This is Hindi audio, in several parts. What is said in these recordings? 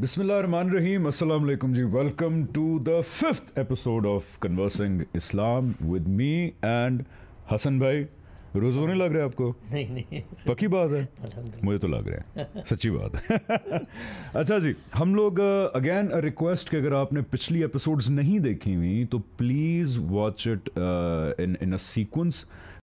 बिस्मिल्लाहिर्रहमानिर्रहीम अस्सलाम वालेकुम जी welcome to the fifth episode of conversing Islam with me and Hasan भाई रोज़ नहीं लग रहा है आपको नहीं नहीं पक्की बात है मुझे तो लग रहा है सच्ची बात है अच्छा जी हम लोग अगेन अ रिक्वेस्ट कि अगर आपने पिछली एपिसोड्स नहीं देखी हुई तो please watch it in in a sequence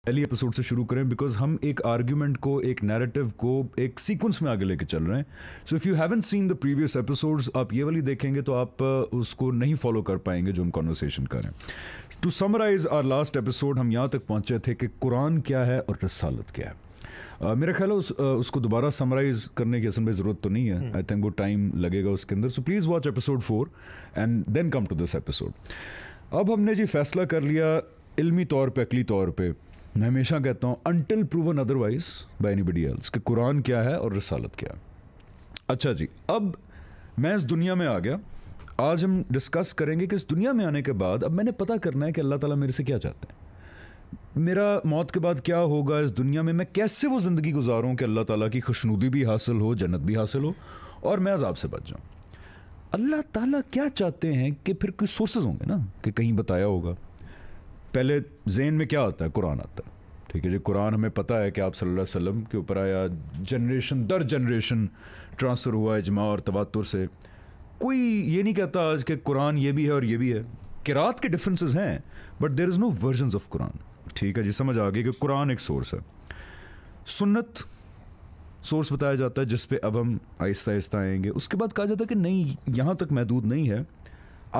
पहली एपिसोड से शुरू करें बिकॉज हम एक आर्ग्यूमेंट को एक नैरेटिव को एक सीक्वेंस में आगे लेके चल रहे हैं so if you haven't seen the previous episodes आप ये वाली देखेंगे तो आप uh, उसको नहीं फॉलो कर पाएंगे जो हम कॉन्वर्सेशन करें to summarise our last episode हम यहाँ तक पहुँचे थे कि कुरान क्या है और रसालत क्या है Uh, मेरा ख्याल है उस, uh, उसको दोबारा समराइज करने की असल में ज़रूरत तो नहीं है आई हम्म। थिंक वो टाइम लगेगा उसके अंदर so please watch episode four and then come to this episode अब हमने जी फैसला कर लिया इल्मी तौर पे अकली तौर पे मैं हमेशा कहता हूँ until proven otherwise by body else कि कुरान क्या है और रसालत क्या है अच्छा जी अब मैं इस दुनिया में आ गया आज हम डिस्कस करेंगे कि इस दुनिया में आने के बाद अब मैंने पता करना है कि अल्लाह ताला मेरे से क्या चाहते हैं मेरा मौत के बाद क्या होगा इस दुनिया में मैं कैसे वो ज़िंदगी गुजारूँ कि अल्लाह ताला की खुशनूदी भी हासिल हो जन्नत भी हासिल हो और मैं अजाब से बच जाऊँ अल्लाह ताला क्या चाहते हैं कि फिर कोई सोर्सेज होंगे ना कि कहीं बताया होगा पहले जेन में क्या आता है कुरान आता है ठीक है जी कुरान हमें पता है कि आप सल्लल्लाहु अलैहि वसल्लम के ऊपर आया जनरेशन दर जनरेशन ट्रांसफ़र हुआ है इजमा और तबातुर से कोई ये नहीं कहता आज कि कुरान ये भी है और ये भी है किरात के डिफरेंसेस हैं but there is no version of Quran ठीक है जी समझ आ गई कि कुरान एक सोर्स है सुन्नत सोर्स बताया जाता है जिस पे अब हम आहिस्ता आहिस्ता आएंगे उसके बाद कहा जाता है कि नहीं यहाँ तक महदूद नहीं है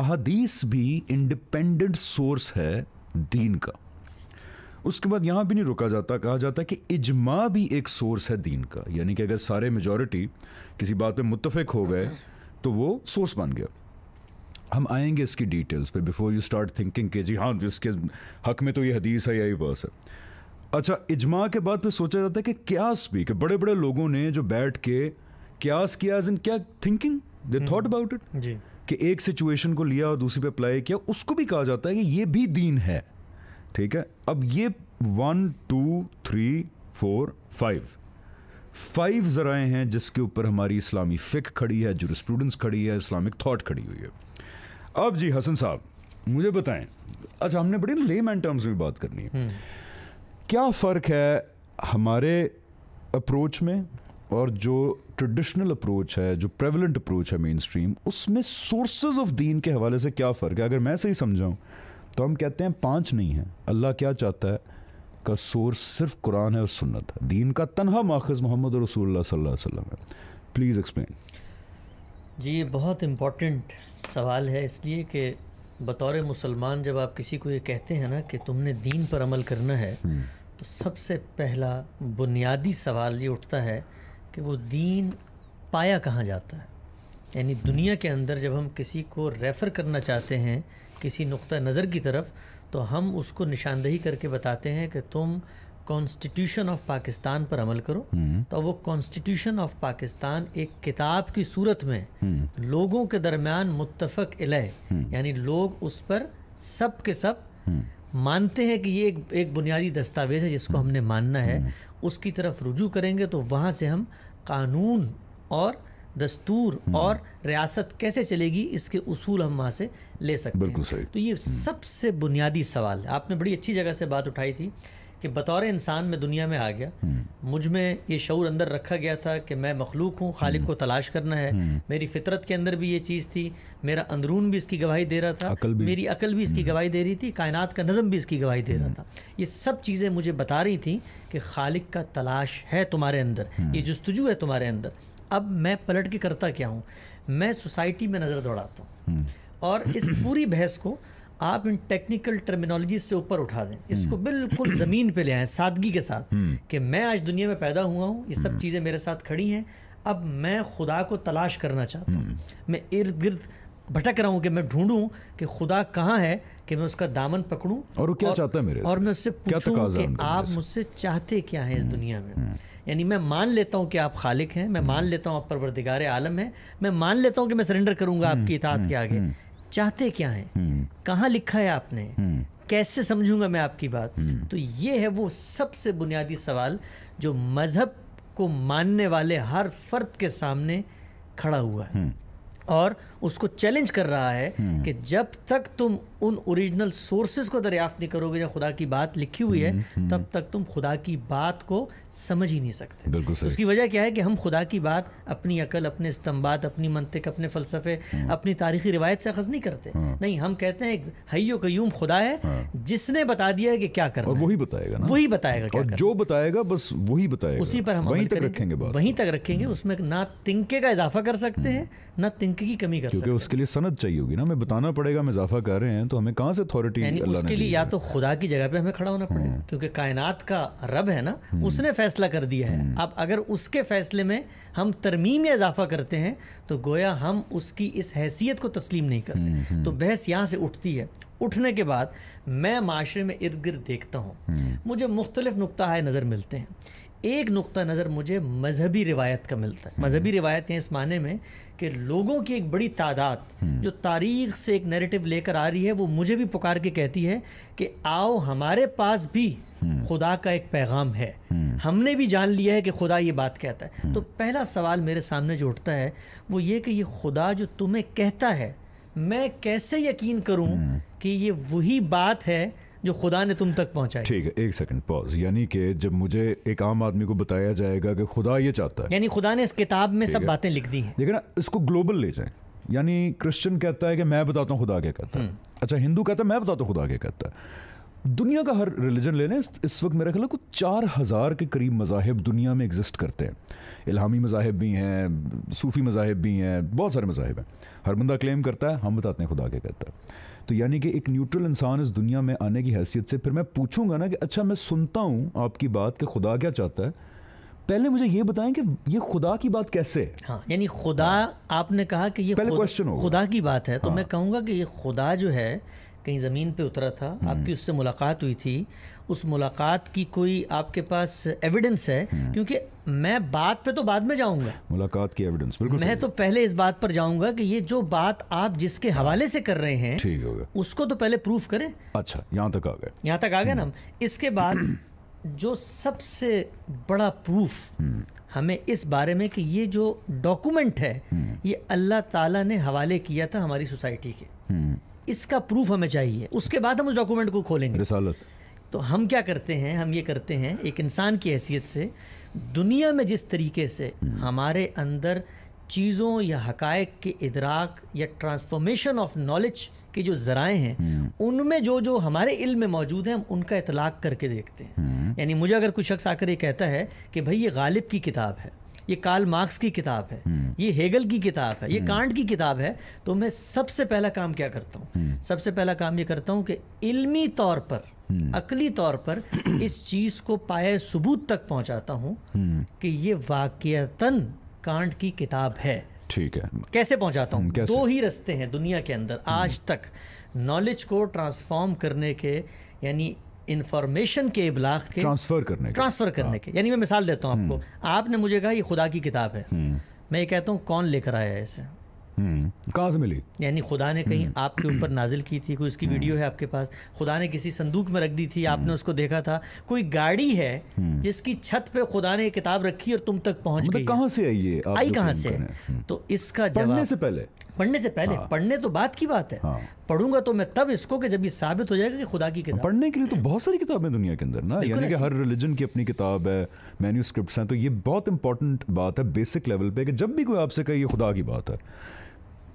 अहदीस भी इंडिपेंडेंट सोर्स है दीन का उसके बाद यहाँ भी नहीं रुका जाता कहा जाता है कि इजमा भी एक सोर्स है दीन का यानी कि अगर सारे मेजोरिटी किसी बात पे मुतफिक हो गए तो वो सोर्स बन गया हम आएंगे इसकी डिटेल्स पे बिफोर यू स्टार्ट थिंकिंग के जी हाँ इसके हक में तो ये हदीस है यही वर्स है अच्छा इजमा के बाद पे सोचा जाता है कि क्यास भी कि बड़े बड़े लोगों ने जो बैठ के क्यास किया एज इन क्या thinking they thought about it जी कि एक सिचुएशन को लिया और दूसरी पे अप्लाई किया उसको भी कहा जाता है कि ये भी दीन है ठीक है अब ये one two three four five five ज़राए हैं जिसके ऊपर हमारी इस्लामी फ़िक खड़ी है स्टूडेंट्स खड़ी है इस्लामिक थाट खड़ी हुई है अब जी हसन साहब मुझे बताएं अच्छा हमने बड़े एंड टर्म्स में बात करनी है हम्म। क्या फ़र्क है हमारे अप्रोच में और जो ट्रेडिशनल अप्रोच है जो प्रेवलेंट अप्रोच है मेन स्ट्रीम उसमें सोर्सेज ऑफ दीन के हवाले से क्या फ़र्क है अगर मैं सही समझाऊँ तो हम कहते हैं पाँच नहीं हैं अल्लाह क्या चाहता है का सोर्स सिर्फ कुरान है और सुन्नत है दीन का तनहा माखज़ मोहम्मद रसूल सल्लम है प्लीज़ एक्सप्लेन जी ये बहुत इम्पॉर्टेंट सवाल है इसलिए कि बतौर मुसलमान जब आप किसी को ये कहते हैं ना कि तुमने दीन पर अमल करना है हम्म। तो सबसे पहला बुनियादी सवाल ये उठता है कि वो दीन पाया कहाँ जाता है यानी दुनिया के अंदर जब हम किसी को रेफ़र करना चाहते हैं किसी नुक़ नज़र की तरफ तो हम उसको निशानदही करके बताते हैं कि तुम कॉन्स्टिट्यूशन ऑफ पाकिस्तान पर अमल करो हम्म। तो वो कॉन्स्टिट्यूशन ऑफ पाकिस्तान एक किताब की सूरत में हम्म। लोगों के दरमियान मुतफ़क अलह हम्म। यानी लोग उस पर सब के सब मानते हैं कि ये एक एक बुनियादी दस्तावेज़ है जिसको हमने मानना है उसकी तरफ रुजू करेंगे तो वहाँ से हम कानून और दस्तूर हम्म। और रियासत कैसे चलेगी इसके उसूल हम वहाँ से ले सकते बिल्कुल हैं सही। तो ये हम्म। सबसे बुनियादी सवाल है आपने बड़ी अच्छी जगह से बात उठाई थी कि बतौर इंसान मैं दुनिया में आ गया हम्म। मुझ में ये शूर अंदर रखा गया था कि मैं मखलूक हूँ खालिद हम्म। को तलाश करना है हम्म। मेरी फितरत के अंदर भी ये चीज़ थी मेरा अंदरून भी इसकी गवाही दे रहा था अकल मेरी अकल भी इसकी गवाही दे रही थी कायनात का नज़म भी इसकी गवाही दे रहा था ये सब चीज़ें मुझे बता रही थी कि खालिद का तलाश है तुम्हारे अंदर ये जस्तजू है तुम्हारे अंदर अब मैं पलट के करता क्या हूँ मैं सोसाइटी में नज़र दौड़ाता हूँ और इस पूरी बहस को आप इन टेक्निकल टर्मिनोलॉजी से ऊपर उठा दें हम्म। इसको बिल्कुल ज़मीन पे ले आए सादगी के साथ हम्म। कि मैं आज दुनिया में पैदा हुआ हूँ ये सब हम्म। चीज़ें मेरे साथ खड़ी हैं अब मैं खुदा को तलाश करना चाहता हूँ मैं इर्द गिर्द भटक रहा हूँ कि मैं ढूंढूं कि खुदा कहाँ है कि मैं उसका दामन पकड़ूं और क्या और, चाहता है मेरे और मैं उससे पूछूं कि आप मुझसे चाहते क्या हैं इस दुनिया में यानी मैं मान लेता हूँ कि आप खालिक हैं मैं मान लेता हूँ आप परवरदिगार आलम हैं मैं मान लेता हूँ कि मैं सरेंडर करूँगा आपकी इतात के आगे चाहते क्या हैं हम्म। कहाँ लिखा है आपने हम्म। कैसे समझूंगा मैं आपकी बात हम्म। तो ये है वो सबसे बुनियादी सवाल जो मज़हब को मानने वाले हर फर्द के सामने खड़ा हुआ है और उसको चैलेंज कर रहा है कि जब तक तुम उन ओरिजिनल सोर्सेज को दरियाफ्त नहीं करोगे जब खुदा की बात लिखी हुई है हम्म, हम्म। तब तक तुम खुदा की बात को समझ ही नहीं सकते बिल्कुल उसकी वजह क्या है कि हम खुदा की बात अपनी अकल अपने इस्तम्बात अपनी मनतिक अपने फ़लसफ़े हम्म। अपनी तारीखी रिवायत से अखज़ नहीं करते हाँ। नहीं हम कहते हैं हयो क्यूम खुदा है हाँ। जिसने बता दिया है कि क्या करना और वही बताएगा ना वही बताएगा क्या जो बताएगा बस वही बताएगा उसी पर हम वहीं तक रखेंगे वहीं तक रखेंगे उसमें ना तिंके का इजाफा कर सकते हैं ना तिंके की कमी कर सकते उसके लिए सनद चाहिए होगी ना हमें बताना पड़ेगा हम इजाफा कर रहे हैं हैं तो हमें कहाँ से अथॉरिटी उसके लिए या तो खुदा की जगह पे हमें खड़ा होना पड़ेगा हम्म। क्योंकि कायनात का रब है ना हम्म। उसने फैसला कर दिया है हम्म। अब अगर उसके फैसले में हम तरमीम या इजाफा करते हैं तो गोया हम उसकी इस हैसियत को तस्लीम नहीं करते तो बहस यहाँ से उठती है उठने के बाद मैं माशरे में इर्द गिर्द देखता हूँ मुझे मुख्तलिफ नुक़ नज़र मिलते हैं एक नुक़ नज़र मुझे मजहबी रिवायत का मिलता है हम्म। मजहबी रिवायत हैं इस माने में कि लोगों की एक बड़ी तादाद हम्म। जो तारीख से एक नेरेटिव लेकर आ रही है वो मुझे भी पुकार के कहती है कि आओ हमारे पास भी हम्म। खुदा का एक पैगाम है हमने भी जान लिया है कि खुदा ये बात कहता है तो पहला सवाल मेरे सामने जो उठता है वो ये कि ये खुदा जो तुम्हें कहता है मैं कैसे यकीन करूँ कि ये वही बात है जो खुदा ने तुम तक पहुंचाई ठीक है एक सेकंड पॉज यानी कि जब मुझे एक आम आदमी को बताया जाएगा कि खुदा ये चाहता है यानी खुदा ने इस किताब में सब बातें लिख दी हैं देखे ना इसको ग्लोबल ले जाए यानी क्रिश्चियन कहता है कि मैं बताता हूँ खुदा क्या कहता है हम्म। अच्छा हिंदू कहता है मैं बताता हूँ खुदा क्या कहता है दुनिया का हर रिलीजन ले लें इस वक्त मेरा ख्याल है कुछ चार हज़ार के करीब मजाहब दुनिया में एग्जिस्ट करते हैं इलामी मजाहब भी हैं सूफ़ी मजाहब भी हैं बहुत सारे मजाहब हैं हर बंदा क्लेम करता है हम बताते हैं खुदा के कहता है तो यानी कि एक न्यूट्रल इंसान इस दुनिया में आने की हैसियत से फिर मैं पूछूंगा ना कि अच्छा मैं सुनता हूँ आपकी बात कि खुदा क्या चाहता है पहले मुझे ये बताएं कि ये खुदा की बात कैसे है हाँ यानी खुदा हाँ। आपने कहा कि ये पहले क्वेश्चन खुदा, खुदा की बात है तो हाँ। मैं कहूँगा कि ये खुदा जो है कहीं ज़मीन पे उतरा था आपकी हम्म। उससे मुलाकात हुई थी उस मुलाकात की कोई आपके पास एविडेंस है हम्म। क्योंकि मैं बात पे तो बाद में जाऊंगा मुलाकात की एविडेंस बिल्कुल मैं तो पहले इस बात पर जाऊंगा कि ये जो बात आप जिसके हाँ। हवाले से कर रहे हैं ठीक हो गया उसको तो पहले प्रूफ करें अच्छा यहाँ तक आ गए यहाँ तक आ गए ना हम्म। इसके बाद जो सबसे बड़ा प्रूफ हम्म। हमें इस बारे में कि ये जो डॉक्यूमेंट है ये अल्लाह ताला ने हवाले किया था हमारी सोसाइटी के इसका प्रूफ हमें चाहिए उसके बाद हम उस डॉक्यूमेंट को खोलेंगे रिसालत तो हम क्या करते हैं हम ये करते हैं एक इंसान की हैसियत से दुनिया में जिस तरीके से हम्म। हमारे अंदर चीज़ों या हकायक के इदराक या ट्रांसफॉर्मेशन ऑफ नॉलेज के जो ज़राए हैं हम्म। उनमें जो जो हमारे इल्म में मौजूद हैं हम उनका इतलाक़ करके देखते हैं हम्म। यानी मुझे अगर कोई शख्स आकर ये कहता है कि भाई ये गालिब की किताब है ये कार्ल मार्क्स की किताब है ये हेगल की किताब है ये कांट की किताब है तो मैं सबसे पहला काम क्या करता हूँ सबसे पहला काम ये करता हूँ कि इल्मी तौर पर हम्म। अकली तौर पर इस चीज़ को पाए सबूत तक पहुंचाता हूं हम्म। कि ये वाकयतन कांड की किताब है ठीक है कैसे पहुंचाता हम्म, कैसे? दो ही रस्ते हैं दुनिया के अंदर आज तक नॉलेज को ट्रांसफॉर्म करने के यानी इंफॉर्मेशन के इबलाग के ट्रांसफर करने ट्रांसफर करने हाँ। के यानी मैं मिसाल देता हूँ आपको आपने मुझे कहा ये खुदा की किताब है मैं ये कहता हूँ कौन लेकर आया है इसे कहाँ से मिली यानी खुदा ने कहीं हम्म। आपके ऊपर नाजिल की थी कोई उसकी वीडियो हम्म। है आपके पास खुदा ने किसी संदूक में रख दी थी आपने हम्म। उसको देखा था कोई गाड़ी है जिसकी छत पे खुदा ने किताब रखी और तुम तक पहुंच मतलब गई कहाँ से आई ये आई कहाँ से तो इसका जवाब से पहले पढ़ने से पहले हाँ। पढ़ने तो बात की बात है हाँ। पढ़ूंगा तो मैं तब इसको कि जब ये साबित हो जाएगा कि खुदा की किताब पढ़ने के लिए तो बहुत सारी किताबें दुनिया के अंदर ना यानी कि हर रिलीजन की अपनी किताब है मैन्यू हैं तो ये बहुत इंपॉर्टेंट बात है बेसिक लेवल पे कि जब भी कोई आपसे कहे ये खुदा की बात है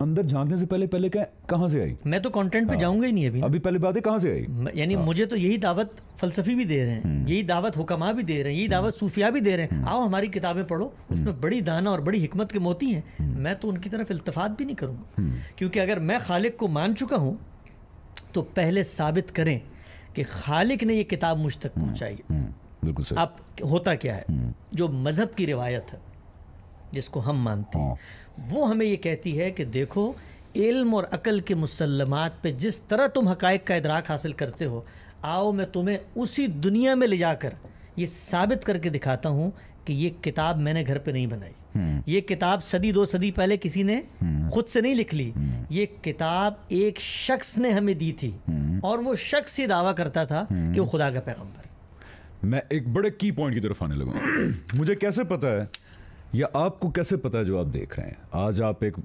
अंदर झांकने से पहले पहले क्या कहाँ से आई मैं तो कंटेंट पे हाँ। जाऊंगा ही नहीं अभी अभी पहले है कहाँ से आई यानी हाँ। मुझे तो यही दावत फलसफी भी दे रहे हैं हम्म। यही दावत हुकमा भी दे रहे हैं यही दावत हम्म। सूफिया भी दे रहे हैं हम्म। आओ हमारी किताबें पढ़ो उसमें बड़ी दाना और बड़ी हिकमत के मोती हैं मैं तो उनकी तरफ इल्तफात भी नहीं करूँगा क्योंकि अगर मैं खालिक को मान चुका हूँ तो पहले साबित करें कि खालिक ने ये किताब मुझ तक पहुँचाई आप बिल्कुल अब होता क्या है जो मज़हब की रिवायत है जिसको हम मानते हैं हाँ। वो हमें ये कहती है कि देखो इल्म और अकल के मुसलमत पे जिस तरह तुम हकायक का इदराक हासिल करते हो आओ मैं तुम्हें उसी दुनिया में ले जाकर ये साबित करके दिखाता हूँ कि ये किताब मैंने घर पे नहीं बनाई हम्म। ये किताब सदी दो सदी पहले किसी ने हम्म। खुद से नहीं लिख ली हम्म। ये किताब एक शख्स ने हमें दी थी और वो शख्स ही दावा करता था कि वो खुदा का पैगम्बर मैं एक बड़े की पॉइंट की तरफ आने लगा मुझे कैसे पता है या आपको कैसे पता है जो आप देख रहे हैं आज आप एक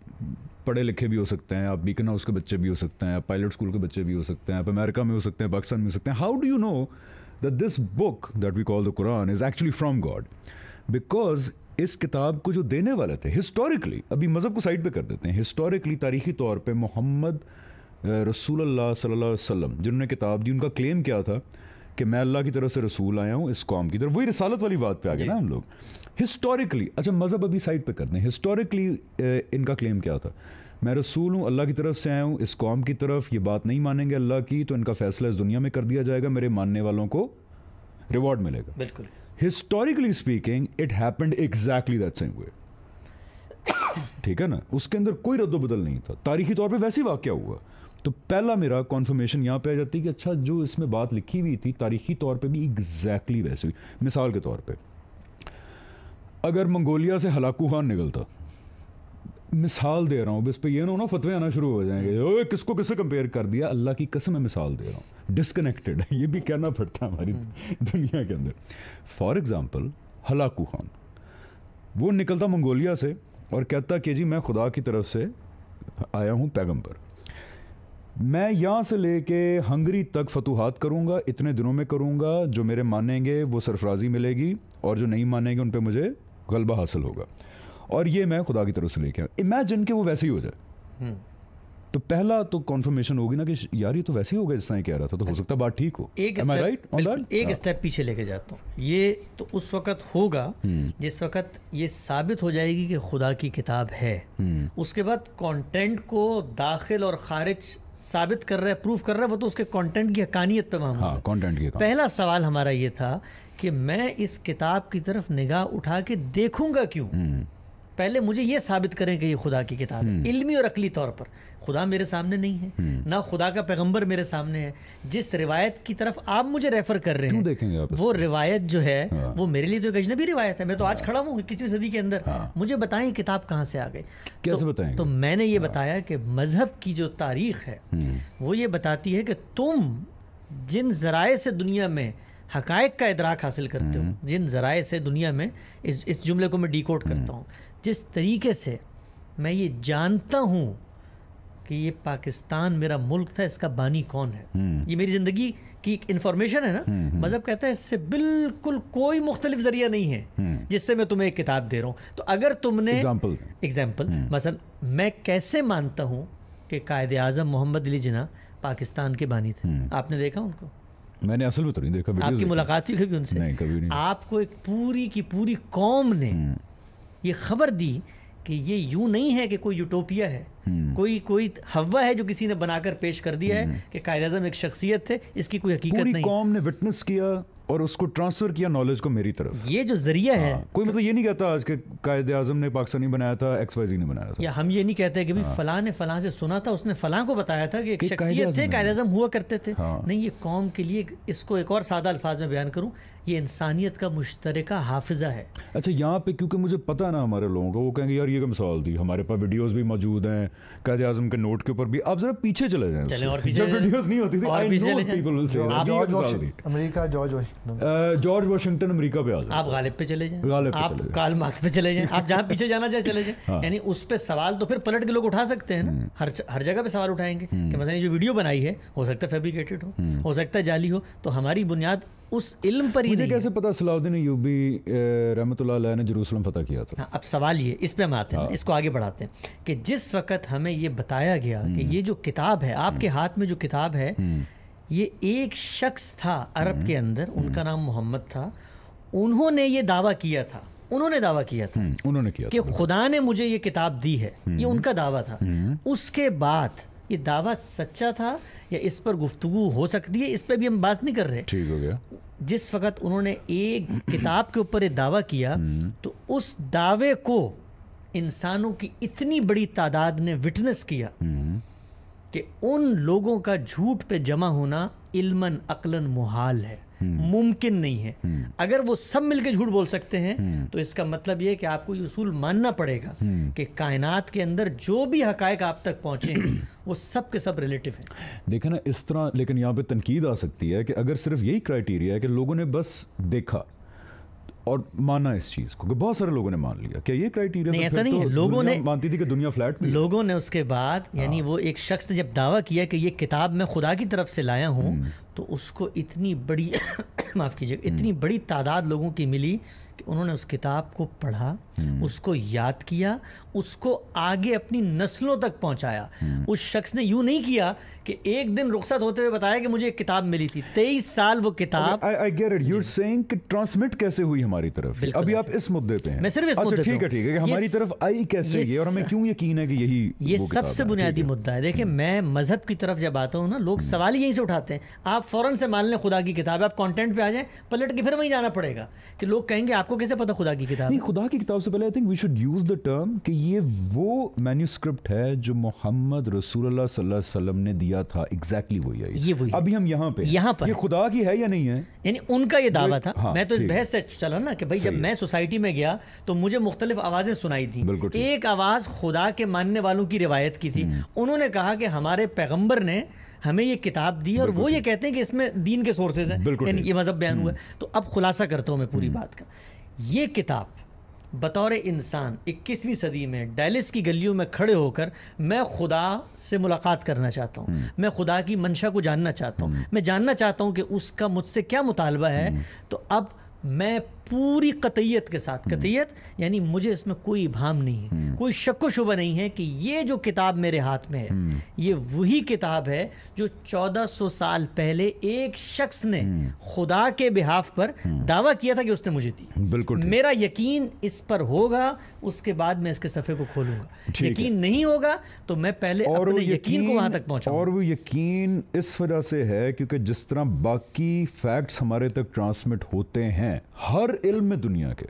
पढ़े लिखे भी हो सकते हैं आप बीकन हाउस के बच्चे भी हो सकते हैं आप पायलट स्कूल के बच्चे भी हो सकते हैं आप अमेरिका में हो सकते हैं पाकिस्तान में हो सकते हैं how do you know that this book that we call the Quran is actually from God because इस किताब को जो देने वाले थे हिस्टोरिकली अभी मज़हब को साइड पे कर देते हैं हिस्टोरिकली तारीखी तौर पे मोहम्मद रसूल सल्लल्लाहु अलैहि जिन्होंने किताब दी उनका क्लेम क्या था कि मैं अल्लाह की तरफ से रसूल आया हूँ इस कॉम की तरफ वही रसालत वाली बात पे आ गए ना हम लोग हिस्टोरिकली अच्छा मज़हब अभी साइड पे कर दें हिस्टोरिकली इनका क्लेम क्या था मैं रसूल हूँ अल्लाह की तरफ से आया हूँ इस कौम की तरफ ये बात नहीं मानेंगे अल्लाह की तो इनका फैसला इस दुनिया में कर दिया जाएगा मेरे मानने वालों को रिवॉर्ड मिलेगा बिल्कुल historically speaking it happened exactly that same way ठीक है ना उसके अंदर कोई रद्द बदल नहीं था तारीखी तौर पर वैसे ही वाक्य हुआ तो पहला मेरा कॉन्फर्मेशन यहाँ पे आ जाती है कि अच्छा जो इसमें बात लिखी हुई थी तारीखी तौर पे भी एग्जैक्टली exactly वैसे हुई मिसाल के तौर पर अगर मंगोलिया से हलाकू खान निकलता मिसाल दे रहा हूँ बस पे ये ना ना फतवे आना शुरू हो जाएंगे हम्म। ओए किसको किससे कंपेयर कर दिया अल्लाह की कसम मैं मिसाल दे रहा हूँ डिसकनेक्टेड है ये भी कहना पड़ता है हमारी हम्म। दुनिया के अंदर फॉर एग्ज़ाम्पल हलाकू खान वो निकलता मंगोलिया से और कहता कि जी मैं खुदा की तरफ से आया हूँ पैगम्बर मैं यहाँ से ले कर हंगरी तक फतूहत करूँगा इतने दिनों में करूँगा जो मेरे मानेंगे वो सरफराजी मिलेगी और जो नहीं मानेंगे उन पर मुझे गलबा हासिल होगा और ये मैं खुदा की तरफ से लेके आया इमेजिन के वो वैसे ही हो जाए हम्म। तो पहला तो कॉन्फर्मेशन होगी ना कि यार ये तो वैसे ही होगा जिस तरह कह रहा था तो हो सकता है बात ठीक हो एक स्टेप right एक स्टेप हाँ। पीछे लेके जाता हूँ ये तो उस वक्त होगा हम्म। जिस वक्त ये साबित हो जाएगी कि खुदा की किताब है हम्म। उसके बाद कंटेंट को दाखिल और खारिज साबित कर रहा है प्रूफ कर रहा है वो तो उसके कंटेंट की हकानियत पर मामला हाँ, कंटेंट की तो। पहला सवाल हमारा ये था कि मैं इस किताब की तरफ निगाह उठा के देखूंगा क्यों हम्म। पहले मुझे ये साबित करें कि ये खुदा की किताब है हम्म। इल्मी और अकली तौर पर खुदा मेरे सामने नहीं है हम्म। ना खुदा का पैगंबर मेरे सामने है जिस रिवायत की तरफ आप मुझे रेफर कर रहे हैं देखेंगे आप वो रिवायत जो है हाँ। वो मेरे लिए तो एक अजनबी रिवायत है मैं तो हाँ। आज खड़ा हूँ किसी सदी के अंदर हाँ। मुझे बताएं किताब कहाँ से आ गई कैसे तो, बताएं तो मैंने ये हाँ। बताया कि मजहब की जो तारीख है हम्म। वो ये बताती है कि तुम जिन जराए से दुनिया में हकायक का इदराक हासिल करते हो हम्म। जिन ज़राए से दुनिया में इस इस जुमले को मैं डिकोड हम्म। करता हूँ जिस तरीके से मैं ये जानता हूँ कि ये पाकिस्तान मेरा मुल्क था इसका बानी कौन है हम्म। ये मेरी ज़िंदगी की एक इन्फॉर्मेशन है ना मज़हब कहता है इससे बिल्कुल कोई मुख्तलिफ ज़रिया नहीं है जिससे मैं तुम्हें एक किताब दे रहा हूँ तो अगर तुमने एग्जाम्पल मसल मैं कैसे मानता हूँ कि कायद अजम मोहम्मद अली जना पाकिस्तान के बानी थे आपने देखा उनको मैंने असल में तो नहीं देखा आपकी मुलाकात हुई कभी उनसे नहीं कभी नहीं आपको एक पूरी की पूरी कौम ने हम्म। ये खबर दी कि ये यूं नहीं है कि कोई यूटोपिया है हम्म। कोई कोई हवा है जो किसी ने बनाकर पेश कर दिया है हम्म। कि कायद एक शख्सियत थे इसकी कोई हकीकत नहीं कौम ने विटनेस किया और उसको ट्रांसफर किया नॉलेज को मेरी तरफ ये जो जरिया है हाँ, कोई मतलब ये नहीं कहता आज के कायदे आजम ने पाकिस्तानी बनाया था एक्स वाई जी ने बनाया था या हम ये नहीं कहते कि हाँ, फलां ने फलां से सुना था उसने फलां को बताया था कि शख्सियत थे कायदे आजम हुआ करते थे हाँ। नहीं ये कौम के लिए इसको एक और सादा अल्फाज में बयान करूँ ये इंसानियत का मुश्तर हाफिजा है अच्छा यहाँ पे क्योंकि मुझे पता ना हमारे लोगों को वो कहेंगे यार ये मिसाल दी हमारे पास वीडियोस भी मौजूद हैं कैद आजम के नोट के ऊपर भी आप जरा पीछे चले जाएं चले और पीछे जब वीडियोस नहीं होती थी George Washington George Washington America पे आप गालिब पे चले जाए आप कार्ल मार्क्स पे चले जाए आप जहाँ पीछे जाना चाहे चले जाए हाँ। यानी उस पर सवाल तो फिर पलट के लोग उठा सकते हैं ना हम्म। हर हर जगह पे सवाल उठाएंगे हम्म। कि मसलन जो वीडियो बनाई है हो सकता है फेब्रिकेटेड हो हम्म। हो सकता है जाली हो तो हमारी बुनियाद उस इल्म पर ही कैसे पता सलाउद्दीन यूबी रहमत ने जरूसलम फतह किया था हाँ, अब सवाल ये इस पे हम आते हैं हाँ। इसको आगे बढ़ाते हैं कि जिस वक्त हमें ये बताया गया कि हम्म। ये जो किताब है आपके हाथ में जो किताब है हम्म। ये एक शख्स था अरब के हम्म। अंदर उनका नाम मोहम्मद था उन्होंने ये दावा किया था उन्होंने दावा किया था उन्होंने किया कि खुदा ने मुझे ये किताब दी है ये उनका दावा था उसके बाद ये दावा सच्चा था या इस पर गुफ्तु हो सकती है इस पर भी हम बात नहीं कर रहे ठीक हो गया जिस वक्त उन्होंने एक किताब के ऊपर ये दावा किया हम्म। तो उस दावे को इंसानों की इतनी बड़ी तादाद ने विटनेस किया हम्म। कि उन लोगों का झूठ पे जमा होना इल्मन अकलन मुहाल है हम्म। मुमकिन नहीं है हम्म। अगर वो सब मिलकर झूठ बोल सकते हैं हम्म। तो इसका मतलब यह कि आपको ये उसूल मानना पड़ेगा कि कायनात के अंदर जो भी हक आप तक पहुंचे हैं वो सब के सब रिलेटिव हैं देखे ना इस तरह लेकिन यहाँ पे तनकीद आ सकती है कि अगर सिर्फ यही क्राइटेरिया है कि लोगों ने बस देखा और माना इस चीज को कि बहुत सारे लोगों ने मान लिया क्या ये क्राइटेरिया नहीं तो ऐसा तो नहीं है तो लोगों ने मानती थी कि दुनिया फ्लैट लोगों ने उसके बाद यानी हाँ। वो एक शख्स ने जब दावा किया कि ये किताब मैं खुदा की तरफ से लाया हूँ तो उसको इतनी बड़ी माफ़ कीजिएगा इतनी हम्म। बड़ी तादाद लोगों की मिली कि उन्होंने उस किताब को पढ़ा हम्म। उसको याद किया उसको आगे अपनी नस्लों तक पहुंचाया हम्म। उस शख्स ने यूं नहीं किया कि एक दिन रुखसत होते हुए बताया कि मुझे एक किताब मिली थी तेईस साल वो किताब I get it you saying कि ट्रांसमिट कैसे हुई हमारी तरफ अभी आप इस मुद्दे पे हैं मैं सिर्फ इस अच्छा, मुद्दे ठीक है ठीक है हमारी तरफ आई कैसे ये और हमें क्यों यकीन है कि यही ये सबसे बुनियादी मुद्दा है देखिए हम्म। मैं मजहब की तरफ जब आता हूँ ना लोग सवाल यहीं से उठाते हैं आप फ़ौरन से मान लें खुदा की किताब आप कॉन्टेंट पे आ जाए पलट के फिर वहीं जाना पड़ेगा कि लोग कहेंगे आपको कैसे पता खुदा की किताब खुदा की किताब सबसे पहले I think we should use the term कि ये वो मैन्यूस्क्रिप्ट है जो मोहम्मद रसूलुल्लाह सल्लल्लाहु अलैहि वसल्लम ने दिया था एग्जैक्टली exactly वही है ये वही अभी हम यहाँ पे यहाँ पर ये खुदा की है या नहीं है यानी उनका ये दावा था हाँ, मैं तो इस बहस से चला ना कि भाई जब मैं सोसाइटी में गया तो मुझे मुख्तलिफ आवाज़ें सुनाई थी एक आवाज़ खुदा के मानने वालों की रिवायत की थी हम्म। उन्होंने कहा कि हमारे पैगम्बर ने हमें ये किताब दी और वो ये कहते हैं कि इसमें दीन के सोर्सेज हैं ये मज़हब बयान हुआ है हम्म। तो अब खुलासा करता हूँ मैं पूरी हम्म। बात का ये किताब बतौर इंसान 21वीं सदी में डायलिस की गलियों में खड़े होकर मैं खुदा से मुलाकात करना चाहता हूँ हम्म। मैं खुदा की मंशा को जानना चाहता हूँ हम्म। मैं जानना चाहता हूँ कि उसका मुझसे क्या मुतालबा है हम्म। तो अब मैं पूरी कतयत के साथ हम्म। कतियत यानी मुझे इसमें कोई भाम नहीं है हम्म। कोई शक व शुबा नहीं है कि ये जो किताब मेरे हाथ में है हम्म। ये वही किताब है जो 1400 साल पहले एक शख्स ने खुदा के बिहाफ पर दावा किया था कि उसने मुझे दी बिल्कुल मेरा यकीन इस पर होगा उसके बाद मैं इसके सफ़े को खोलूंगा यकीन नहीं होगा तो मैं पहले और अपने यकीन को वहाँ तक पहुँचा और वो यकीन इस वजह से है क्योंकि जिस तरह बाकी फैक्ट्स हमारे तक ट्रांसमिट होते हैं हर सदर इल्म दुनिया के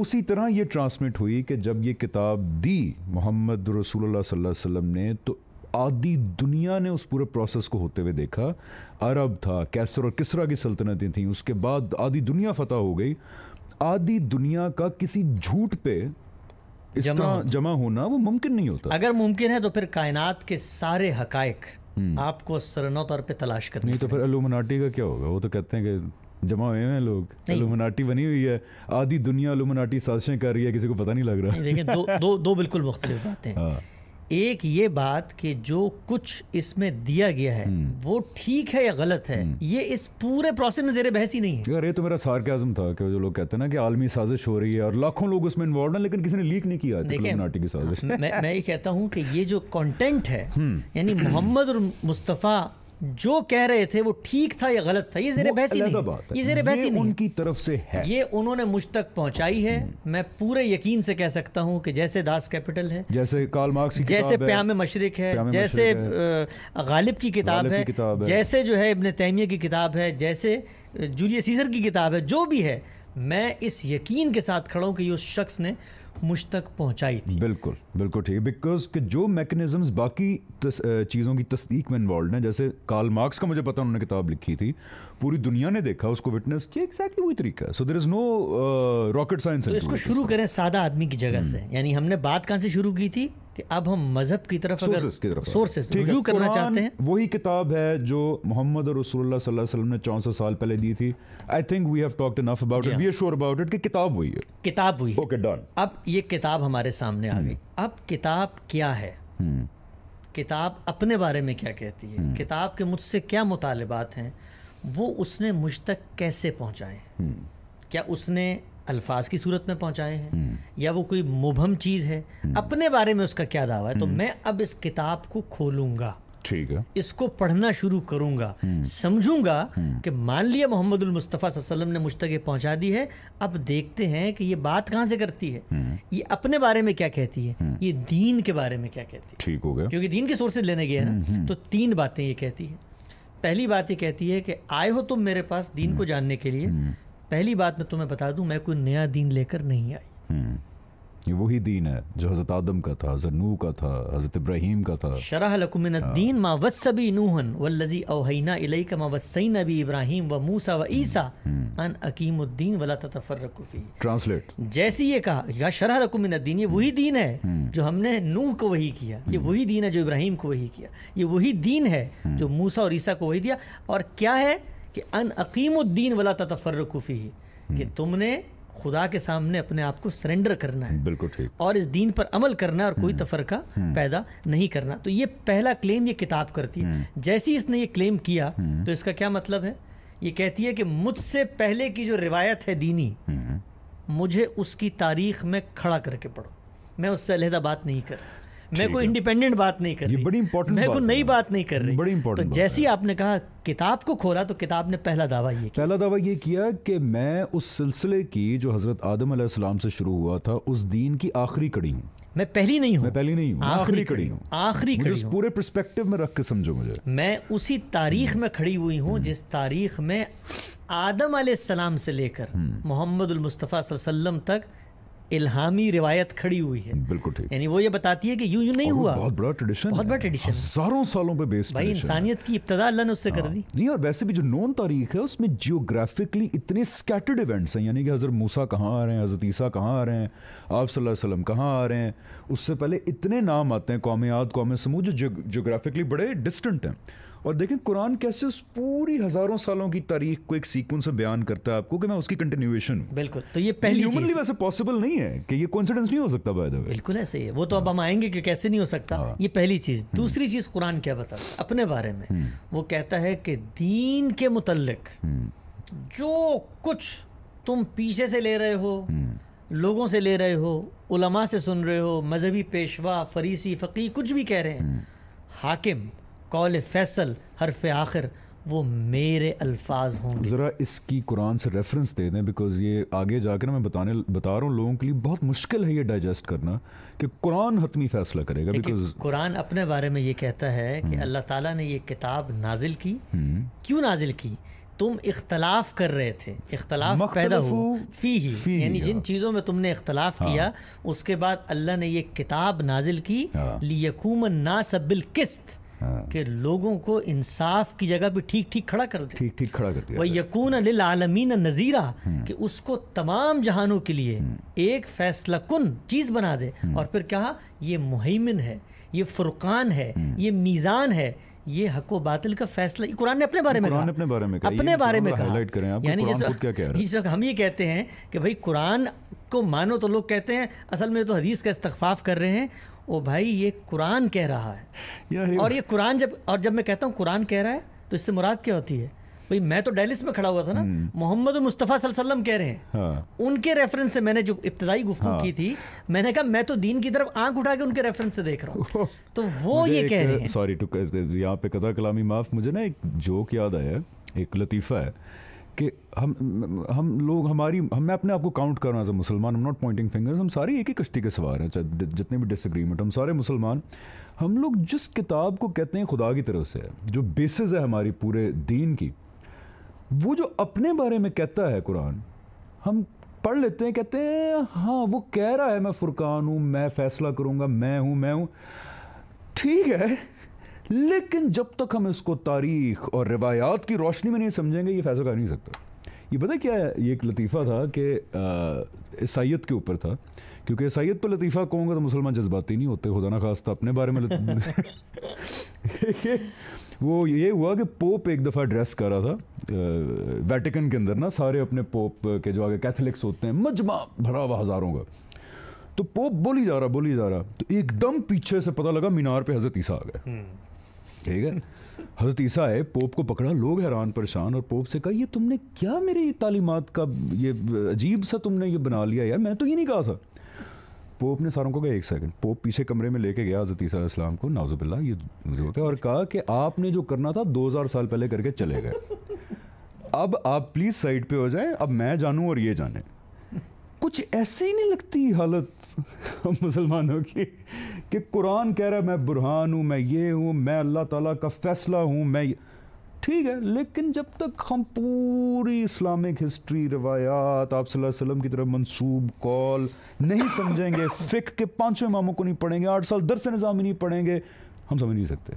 उसी तरह ये ट्रांसमिट हुई कि जब ये किताब दी मोहम्मद रसूल वसल्लम ने तो आदि दुनिया ने उस पूरे प्रोसेस को होते हुए देखा अरब था कैसर और किसरा की सल्तनतें थीं उसके बाद आदि दुनिया फतह हो गई आदि दुनिया का किसी झूठ पे इस तरह जमा होना वो मुमकिन नहीं होता अगर मुमकिन है तो फिर कायनात के सारे हकायक हम्म। आपको सरनौ तौर पर तलाश करने नहीं तो फिर अलूमनाटी का क्या होगा वो तो कहते हैं कि जमा हुए हैं लोग एलुमनाटी बनी हुई है आधी दुनिया एलुमनाटी साजिशें कर रही है किसी को पता नहीं लग रहा देखिए दो दो दो बिल्कुल मुख्तलिफ बातें हाँ एक ये बात कि जो कुछ इसमें दिया गया है हम्म। वो ठीक है या गलत है हम्म। ये इस पूरे प्रोसेस में जेरे बहस ही नहीं है यार ये तो मेरा सार्केज्म था कि जो लोग कहते हैं ना कि आलमी साजिश हो रही है और लाखों लोग उसमें इन्वॉल्व हैं लेकिन किसी ने लीक नहीं किया नाटी की साजिश मैं मैं ये कहता हूँ कि ये जो कॉन्टेंट है हम्म। यानी मोहम्मद और मुस्तफ़ा जो कह रहे थे वो ठीक था या गलत था ये जेर बहसी नहीं ये जेर बहसी नहीं उनकी तरफ से है ये उन्होंने मुझ तक पहुंचाई है हम्म। मैं पूरे यकीन से कह सकता हूं कि जैसे दास कैपिटल है जैसे काल मार्क्स की जैसे प्याम मशरक है जैसे गालिब की किताब है जैसे जो है इबन तैमिया की किताब है जैसे जूलियस सीजर की किताब है जो भी है मैं इस यकीन के साथ खड़ा हूँ कि उस शख्स ने मुझ तक पहुंचाई थी बिल्कुल बिल्कुल ठीक है बिकॉज कि जो मैकेनिज्म्स बाकी तस, चीज़ों की तस्दीक में इन्वॉल्व हैं जैसे कार्ल मार्क्स का मुझे पता उन्होंने किताब लिखी थी पूरी दुनिया ने देखा उसको विटनेस किया एग्जैक्टली वही तरीका so there is no rocket science इसको शुरू करें सादा आदमी की जगह से हम्म। यानी हमने बात कहाँ से शुरू की थी कि अब हम मजहब की तरफ अगर की तरफ सोर्सेस रुजू करना चाहते हैं वही किताब है जो मोहम्मद और रसूलुल्लाह सल्लल्लाहु अलैहि वसल्लम ने चौंसठ साल पहले दी थी I think we have talked enough about it we are sure about it कि किताब वही है किताब वही ओके डन अब ये किताब हमारे सामने आ हम्म। गई अब किताब क्या है हम्म। किताब अपने बारे में क्या कहती है हम्म। किताब के मुझसे क्या मुतालबात हैं वो उसने मुझ तक कैसे पहुँचाएँ क्या उसने अल्फाज की सूरत में पहुंचाए हैं हम्म। या वो कोई मुबहम चीज़ है हम्म। अपने बारे में उसका क्या दावा है तो हम्म। मैं अब इस किताब को खोलूंगा ठीक है इसको पढ़ना शुरू करूंगा समझूंगा कि मान लिया मोहम्मद मुस्तफ़ा वसल्लम ने मुझ तक ये पहुंचा दी है अब देखते हैं कि ये बात कहाँ से करती है ये अपने बारे में क्या कहती है ये दीन के बारे में क्या कहती है ठीक हो गया क्योंकि दीन के सोर्सेज लेने गए ना तो तीन बातें ये कहती है पहली बात ये कहती है कि आए हो तुम मेरे पास दीन को जानने के लिए पहली बात मैं तुम्हें बता दूं मैं कोई नया दीन लेकर नहीं आई हम्म। ये वही दीन है जो हज़रत आदम का था हज़रत नूह का था हज़रत इब्राहिम का था शरह लकुमिन हाँ। दीन मा वसबी नूहन वल्लजी औहैना इलैका मा वसैना बी इब्राहिम व मूसा व ईसा हम्म। अन अकीमुद्दीन वला ततफरकु फी ट्रांसलेट जैसे ये कहा या शरह लकुमिन दीन ये वही दीन है हम्म। जो हमने नूह को वही किया ये वही दीन है जो इब्राहिम को वही किया ये वही दीन है जो मूसा और ईसा को वही दिया और क्या है कि अन अकीमुद्दीन वाला तफरकूफ़ी कि हम्म। तुमने खुदा के सामने अपने आप को सरेंडर करना है बिल्कुल ठीक और इस दीन पर अमल करना है और कोई हम्म। तफरका हम्म। पैदा नहीं करना तो ये पहला क्लेम ये किताब करती है जैसे ही इसने ये क्लेम किया तो इसका क्या मतलब है ये कहती है कि मुझसे पहले की जो रिवायत है दीनी मुझे उसकी तारीख में खड़ा करके पढ़ो मैं उससे अलहदा बात नहीं कर मैं कोई इंडिपेंडेंट बात नहीं कर रही बड़ी इंपॉर्टेंट मैं कोई नई बात नहीं कर रही बड़ी इंपॉर्टेंट तो जैसे ही आपने कहा किताब को खोला तो किताब ने पहला दावा ये किया पहला दावा ये किया कि मैं उस सिलसिले की जो हज़रत आदम सलाम से शुरू हुआ था उस दीन की आखिरी कड़ी हूँ मैं पहली नहीं हूँ मैं पहली नहीं हूँ आखिरी कड़ी हूँ आखिरी कड़ी पूरे परस्पेक्टिव में रख के समझो मुझे मैं उसी तारीख हम्म। में खड़ी हुई हूँ हम्म। जिस तारीख में आदम सलाम से लेकर हम्म। मोहम्मद मुस्तफ़ा तक इल्हामी रिवायत खड़ी हुई है बिल्कुल ठीक यानी वो ये बताती है कि यूं यूं नहीं हुआ बहुत बड़ा ट्रेडिशन बहुत बड़ा ट्रेडिशन हजारों सालों पे बेस्ड भाई इंसानियत की इब्तदा अल्लाह ने उससे कर हाँ। दी नहीं और वैसे भी जो नॉन तारीख है उसमें जियोग्राफिकली इतने स्कैटर्ड इवेंट्स हैं यानी कि हज़रत मूसा कहाँ आ रहे हैं हज़रत ईसा कहाँ आ रहे हैं आप सल्लल्लाहु अलैहि वसल्लम कहाँ आ रहे हैं उससे पहले इतने नाम आते हैं कौम आद कौम समूह जो जियोग्राफिकली बड़े डिस्टेंट हैं और देखें कुरान कैसे उस पूरी हज़ारों सालों की तारीख को एक सीक्वेंस में बयान करता है आपको कि मैं उसकी कंटिन्यूएशन बिल्कुल तो ये पहली ह्यूमनली वैसे पॉसिबल नहीं है कि ये कॉन्फिडेंस नहीं हो सकता बाय द वे बिल्कुल ऐसे ही है वो तो अब हम हाँ। आएंगे कि कैसे नहीं हो सकता हाँ। ये पहली चीज़ हम्म। दूसरी चीज़ कुरान क्या बताता है अपने बारे में हम्म। वो कहता है कि दीन के मुतलक हम्म। जो कुछ तुम पीछे से ले रहे हो लोगों से ले रहे हो उलमा से सुन रहे हो मजहबी पेशवा फरीसी फ़कीर कुछ भी कह रहे हैं हाकिम कौल फैसल हरफ आखिर वो मेरे अल्फाज होंगे ज़रा इसकी कुरान से रेफरेंस दे दें बिकॉज़ ये आगे जाकर मैं बताने बता रहा हूँ लोगों के लिए बहुत मुश्किल है ये डाइजेस्ट करना कि कुरान हतमी फ़ैसला करेगा बिकॉज़ कुरान अपने बारे में ये कहता है कि हम्म। अल्लाह ताला ने ये किताब नाजिल की हम्म। क्यों नाजिल की तुम इख्तलाफ कर रहे थे इख्तलाफ पैदा हो फी ही फी यानी हाँ। जिन चीज़ों में तुमने इख्तलाफ हाँ। किया उसके बाद अल्लाह ने ये किताब नाजिल की हाँ। लियकूमन ना सबिल किस्त हाँ। कि लोगों को इंसाफ की जगह पे ठीक ठीक खड़ा कर दे ठीक ठीक खड़ा कर दिया वही यकून आलमीन नज़ीरा हम्म। कि उसको तमाम जहानों के लिए हम्म। एक फैसला कन चीज़ बना दे हम्म। और फिर कहा ये मुहिमिन है ये फुरकान है ये मीज़ान है ये हक व बातिल का फैसला कुरान ने अपने बारे में कहा अपने बारे में कहा अपने बारे में कहा करें आप यानी वक्त हम ये कहते हैं कि भाई कुरान को मानो तो लोग कहते हैं असल में तो हदीस का इस्तफाफ कर रहे हैं ओ भाई ये कुरान कह रहा है और ये कुरान जब और जब मैं कहता हूँ कुरान कह रहा है तो इससे मुराद क्या होती है भाई मैं तो डेलिस में खड़ा हुआ था ना हम्म। मोहम्मद मुस्तफ़ा सल्लम कह रहे हैं हाँ। उनके रेफरेंस से मैंने जो इब्तदाई गुफ्तु हाँ। की थी मैंने कहा मैं तो दीन की तरफ आंख उठा के उनके रेफरेंस से देख रहा हूँ तो वो ये कह रहे हैं सॉरी टू यहाँ पे कदा कलामी माफ़ मुझे ना एक जोक याद आया एक लतीफ़ा है कि हम हम लोग हमारी हम मैं अपने आप को काउंट कर रहा हूँ एज मुसलमान हम नॉट पॉइंटिंग फिंगर्स हम सारे एक ही कश्ती के सवार हैं चाहे जितने भी डिसग्रीमेंट हम सारे मुसलमान हम लोग जिस किताब को कहते हैं खुदा की तरफ से जो बेसिस है हमारी पूरे दीन की वो जो अपने बारे में कहता है कुरान हम पढ़ लेते हैं कहते हैं हाँ वो कह रहा है मैं फुरकान हूँ मैं फ़ैसला करूँगा मैं हूँ मैं हूँ ठीक है लेकिन जब तक हम इसको तारीख और रिवायात की रोशनी में नहीं समझेंगे ये फैसला कर नहीं सकता ये पता क्या है ये एक लतीफ़ा था कि ईसाइत के ऊपर था क्योंकि ईसाइत पर लतीफ़ा कहूँगा तो मुसलमान जज्बाती नहीं होते खुदा ना खास था अपने बारे में वो ये हुआ कि पोप एक दफ़ा ड्रेस कर रहा था वेटिकन के अंदर ना सारे अपने पोप के जो आगे कैथलिक्स होते हैं मजमा भरा हुआ हज़ारों का तो पोप बोली जा रहा बोली जा रहा तो एकदम पीछे से पता लगा मीनार पे हज़रत ईसा आ गए हम्म। ठीक है हजरत ईसा है पोप को पकड़ा लोग हैरान परेशान और पोप से कहा ये तुमने क्या मेरे तालीमत का ये अजीब सा तुमने ये बना लिया यार मैं तो ये नहीं कहा था पोप ने सारों को कहा एक सेकंड पोप पीछे कमरे में लेके गया हजरत ईसा इस्लाम को नाजुबिल्ला ये होता तो है और कहा कि आपने जो करना था हजार साल पहले करके चले गए अब आप प्लीज़ साइड पर हो जाए अब मैं जानूँ और ये जाने कुछ ऐसे ही नहीं लगती हालत मुसलमानों की कि कुरान कह रहा है मैं बुरहान हूँ मैं ये हूँ मैं अल्लाह ताला का फ़ैसला हूँ मैं ठीक है लेकिन जब तक हम पूरी इस्लामिक हिस्ट्री रवायात आप वसल्लम की तरफ मंसूब कॉल नहीं समझेंगे फ़िक के पाँचों इमामों को नहीं पढ़ेंगे आठ साल दरस निज़ाम ही नहीं पढ़ेंगे हम समझ नहीं सकते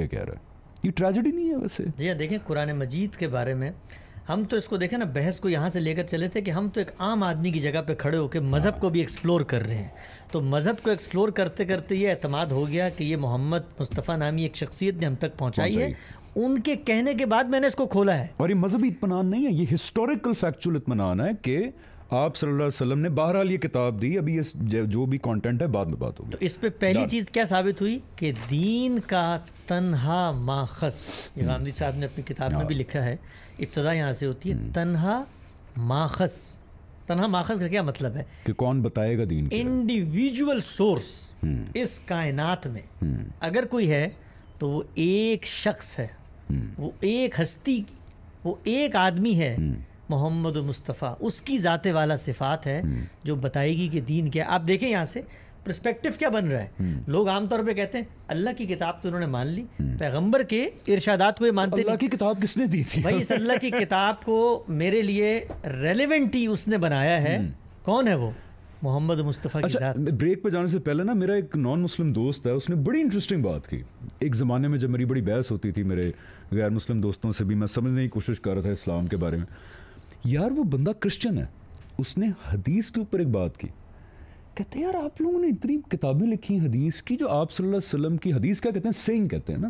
ये कह रहा है ये ट्रेजिडी नहीं है वैसे जी हाँ, देखें कुरान मजीद के बारे में हम तो इसको देखें ना बहस को यहाँ से लेकर चले थे कि हम तो एक आम आदमी की जगह पे खड़े होकर मज़हब को भी एक्सप्लोर कर रहे हैं तो मज़हब को एक्सप्लोर करते करते ये अतमाद हो गया कि ये मोहम्मद मुस्तफ़ा नामी एक शख्सियत ने हम तक पहुँचाई है उनके कहने के बाद मैंने इसको खोला है और ये मजहबी इतमान नहीं है ये हिस्टोरिकल फैक्चुअल इतमान है कि आप सल्लल्लाहु अलैहि वसल्लम ने बहरहाल ये किताब दी अभी ये जो भी कंटेंट है बाद में बात होगी तो इस पे पहली चीज़ क्या साबित हुई कि दीन का तनहा माखस hmm. गामदी साहब ने अपनी किताब में भी लिखा है इब्तदा यहाँ से होती है hmm. तनहा माखस तनहा माखस का क्या मतलब है कि कौन बताएगा दीन इंडिविजुअल सोर्स hmm. इस कायनात में अगर कोई है तो वो एक शख्स है वो एक हस्ती वो एक आदमी है मोहम्मद मुस्तफ़ा उसकी ज़ात वाला सिफात है हम्म। जो बताएगी कि दीन क्या आप देखें यहाँ से प्रस्पेक्टिव क्या बन रहा है हम्म। लोग आमतौर पे कहते हैं अल्लाह की किताब तो उन्होंने मान ली हम्म। पैगंबर के इरशादात को मानते अल्लाह की किताब किसने दी थी भाई इस अल्लाह की किताब को मेरे लिए रेलिवेंट ही उसने बनाया है कौन है वो मोहम्मद मुस्तफ़ा अच्छा, की ब्रेक पर जाने से पहले ना मेरा एक नॉन मुस्लिम दोस्त है उसने बड़ी इंटरेस्टिंग बात की एक ज़माने में जब मेरी बड़ी बहस होती थी मेरे गैर मुस्लिम दोस्तों से भी मैं समझने की कोशिश कर रहा था इस्लाम के बारे में यार वो बंदा क्रिश्चियन है उसने हदीस के ऊपर एक बात की कहते हैं यार आप लोगों ने इतनी किताबें लिखी हैं हदीस की जो आप सल्लल्लाहु अलैहि वसल्लम की हदीस क्या कहते हैं सेंग कहते हैं ना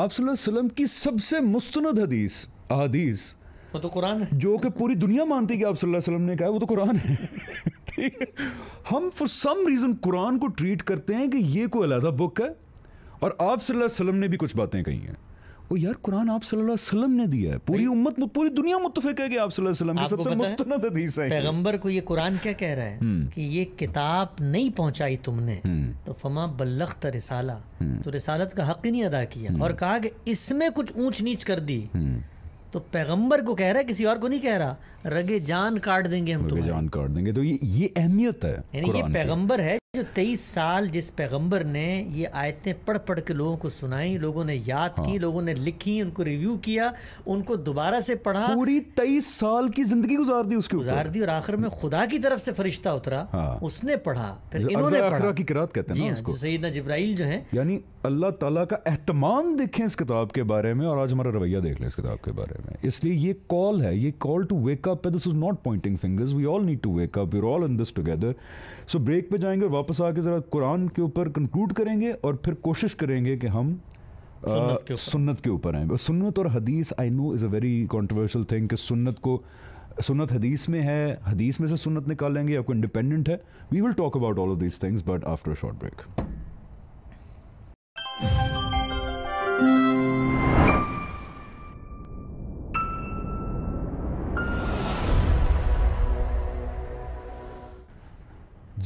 आप सल्लल्लाहु अलैहि वसल्लम की सबसे मुस्तनद हदीस अहदीस वो तो कुरान है जो कि पूरी दुनिया मानती है कि आप सल्लल्लाहु अलैहि वसल्लम ने कहा वो तो कुरान है हम फॉर सम रीज़न कुरान को ट्रीट करते हैं कि ये कोई अलहदा बुक है और आप सल्लल्लाहु अलैहि वसल्लम ने भी कुछ बातें कही हैं वो यार कुरान आप सल्लल्लाहु अलैहि वसल्लम ने दिया है पूरी उम्मत पूरी दुनिया मुत्तफिक है कि आप सल्लल्लाहु अलैहि वसल्लम सबसे मुस्तनद हदीस है पैगंबर को ये कुरान क्या कह रहा है हम्म। कि ये किताब नहीं पहुंचाई तुमने हम्म। तो फमा बल्लखत रिसाला हम्म। तो रिसालत का हक ही नहीं अदा किया और कहा कि इसमें कुछ ऊंच नीच कर दी तो पैगंबर को कह रहा है किसी और को नहीं कह रहा रगे जान काट देंगे हम तो जान काट देंगे तो ये ये अहमियत है ये पैगंबर है जो तेईस साल जिस पैगंबर ने ये आयतें पढ़ पढ़ के लोगों को सुनाई लोगों ने याद हाँ। की लोगों ने लिखी उनको रिव्यू किया उनको दोबारा से पढ़ा पूरी तेईस साल की जिंदगी गुजार दी उसकी गुजार दी और आखिर में खुदा की तरफ से फरिश्ता उतरा हाँ। उसने पढ़ा फिर इन्होंने पढ़ा की किरात कहते हैं हाँ, सईदना जब्राइल जो है यानी अल्लाह ताला का एहतमाम देखें इस किताब के बारे में और आज हमारा रवैया देख लें इस किताब के बारे में इसलिए ये कॉल है ये call to wake up this is not pointing fingers we all need to wake up we all in this together so break पे जाएंगे वापस आके ज़रा कुरान के ऊपर कंक्लूड करेंगे और फिर कोशिश करेंगे कि हम सुन्नत के ऊपर आएंगे सुन्नत और हदीस I know is a very controversial thing कि सुन्नत को सुन्नत हदीस में है हदीस में से सुन्नत निकाल लेंगे आपको इंडिपेंडेंट है we will talk about all of these things but after short break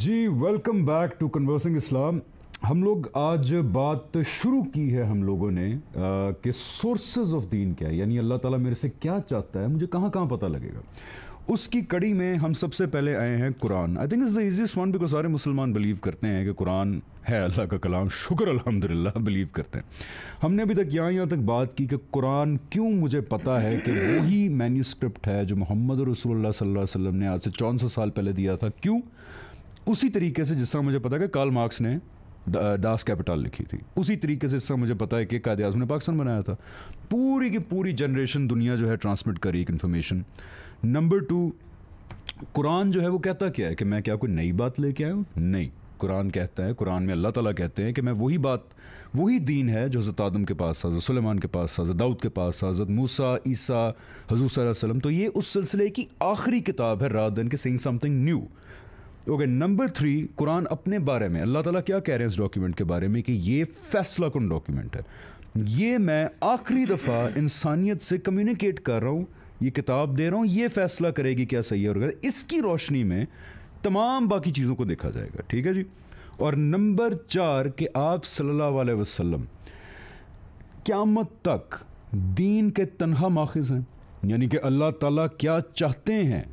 जी welcome back to conversing Islam हम लोग आज बात शुरू की है हम लोगों ने कि सोर्सेज ऑफ दीन क्या है यानी अल्लाह ताला मेरे से क्या चाहता है मुझे कहाँ कहाँ पता लगेगा उसकी कड़ी में हम सबसे पहले आए हैं Quran I think is the easiest one because सारे मुसलमान बिलीव करते हैं कि कुरान है अल्लाह का कलाम शुक्र अल्हम्दुलिल्लाह बिलीव करते हैं हमने अभी तक यहाँ यहाँ तक बात की कि कुरान क्यों मुझे पता है कि वही मैन्यूस्क्रिप्ट है जो मोहम्मद रसूल सल्लल्लाहु अलैहि वसल्लम ने आज से चौंसठ साल पहले दिया था क्यों उसी तरीके से तरह मुझे पता है कि कार्ल मार्क्स ने दास कैपिटल लिखी थी उसी तरीके से इसका मुझे पता है कि कायद आजम ने पाकिस्तान बनाया था पूरी की पूरी जनरेशन दुनिया जो है ट्रांसमिट करी एक इन्फॉर्मेशन नंबर टू कुरान जो है वो कहता क्या है कि मैं क्या कोई नई बात लेके आया हूँ नहीं कुरान कहता है कुरान में अल्लाह ताला कहते हैं कि मैं वही बात वही दीन है जो हज़रत आदम के पास हज़रत सुलेमान के पास हज़रत दाऊद के पास हज़रत मूसा ईसा हजूर वसल्लम तो ये उस सिलसिले की आखिरी किताब है रात दिन के sing something new okay number three कुरान अपने बारे में अल्लाह ताला क्या कह रहे हैं इस डॉक्यूमेंट के बारे में कि ये फैसला कन डॉक्यूमेंट है ये मैं आखिरी दफ़ा इंसानियत से कम्युनिकेट कर रहा हूँ ये किताब दे रहा हूँ ये फैसला करेगी क्या सही है और इसकी रोशनी में तमाम बाकी चीज़ों को देखा जाएगा ठीक है जी और नंबर चार कि आप सल्ला वसम क्या क़्यामत तक दीन के तनहा माखज़ हैं यानी कि अल्लाह ताला क्या चाहते हैं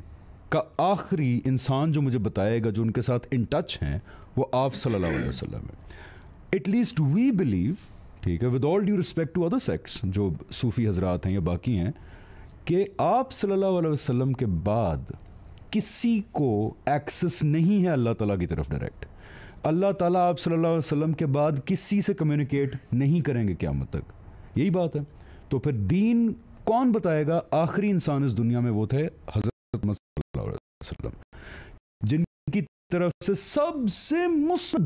का आखिरी इंसान जो मुझे बताएगा जो उनके साथ इन टच हैं वो आप सल्लल्लाहु अलैहि वसल्लम है एटलीस्ट वी बिलीव ठीक है with all due respect to other sects जो सूफ़ी हजरात हैं या बाकी हैं कि आप सल्लल्लाहु अलैहि वसल्लम के बाद किसी को एक्सेस नहीं है अल्लाह ताला की तरफ डायरेक्ट अल्लाह ताला आप सल्लल्लाहु अलैहि वसल्लम के बाद किसी से कम्युनिकेट नहीं करेंगे क़्यामत तक यही बात है तो फिर दीन कौन बताएगा आखिरी इंसान इस दुनिया में वो थे हज़रत जिनकी तरफ से सबसे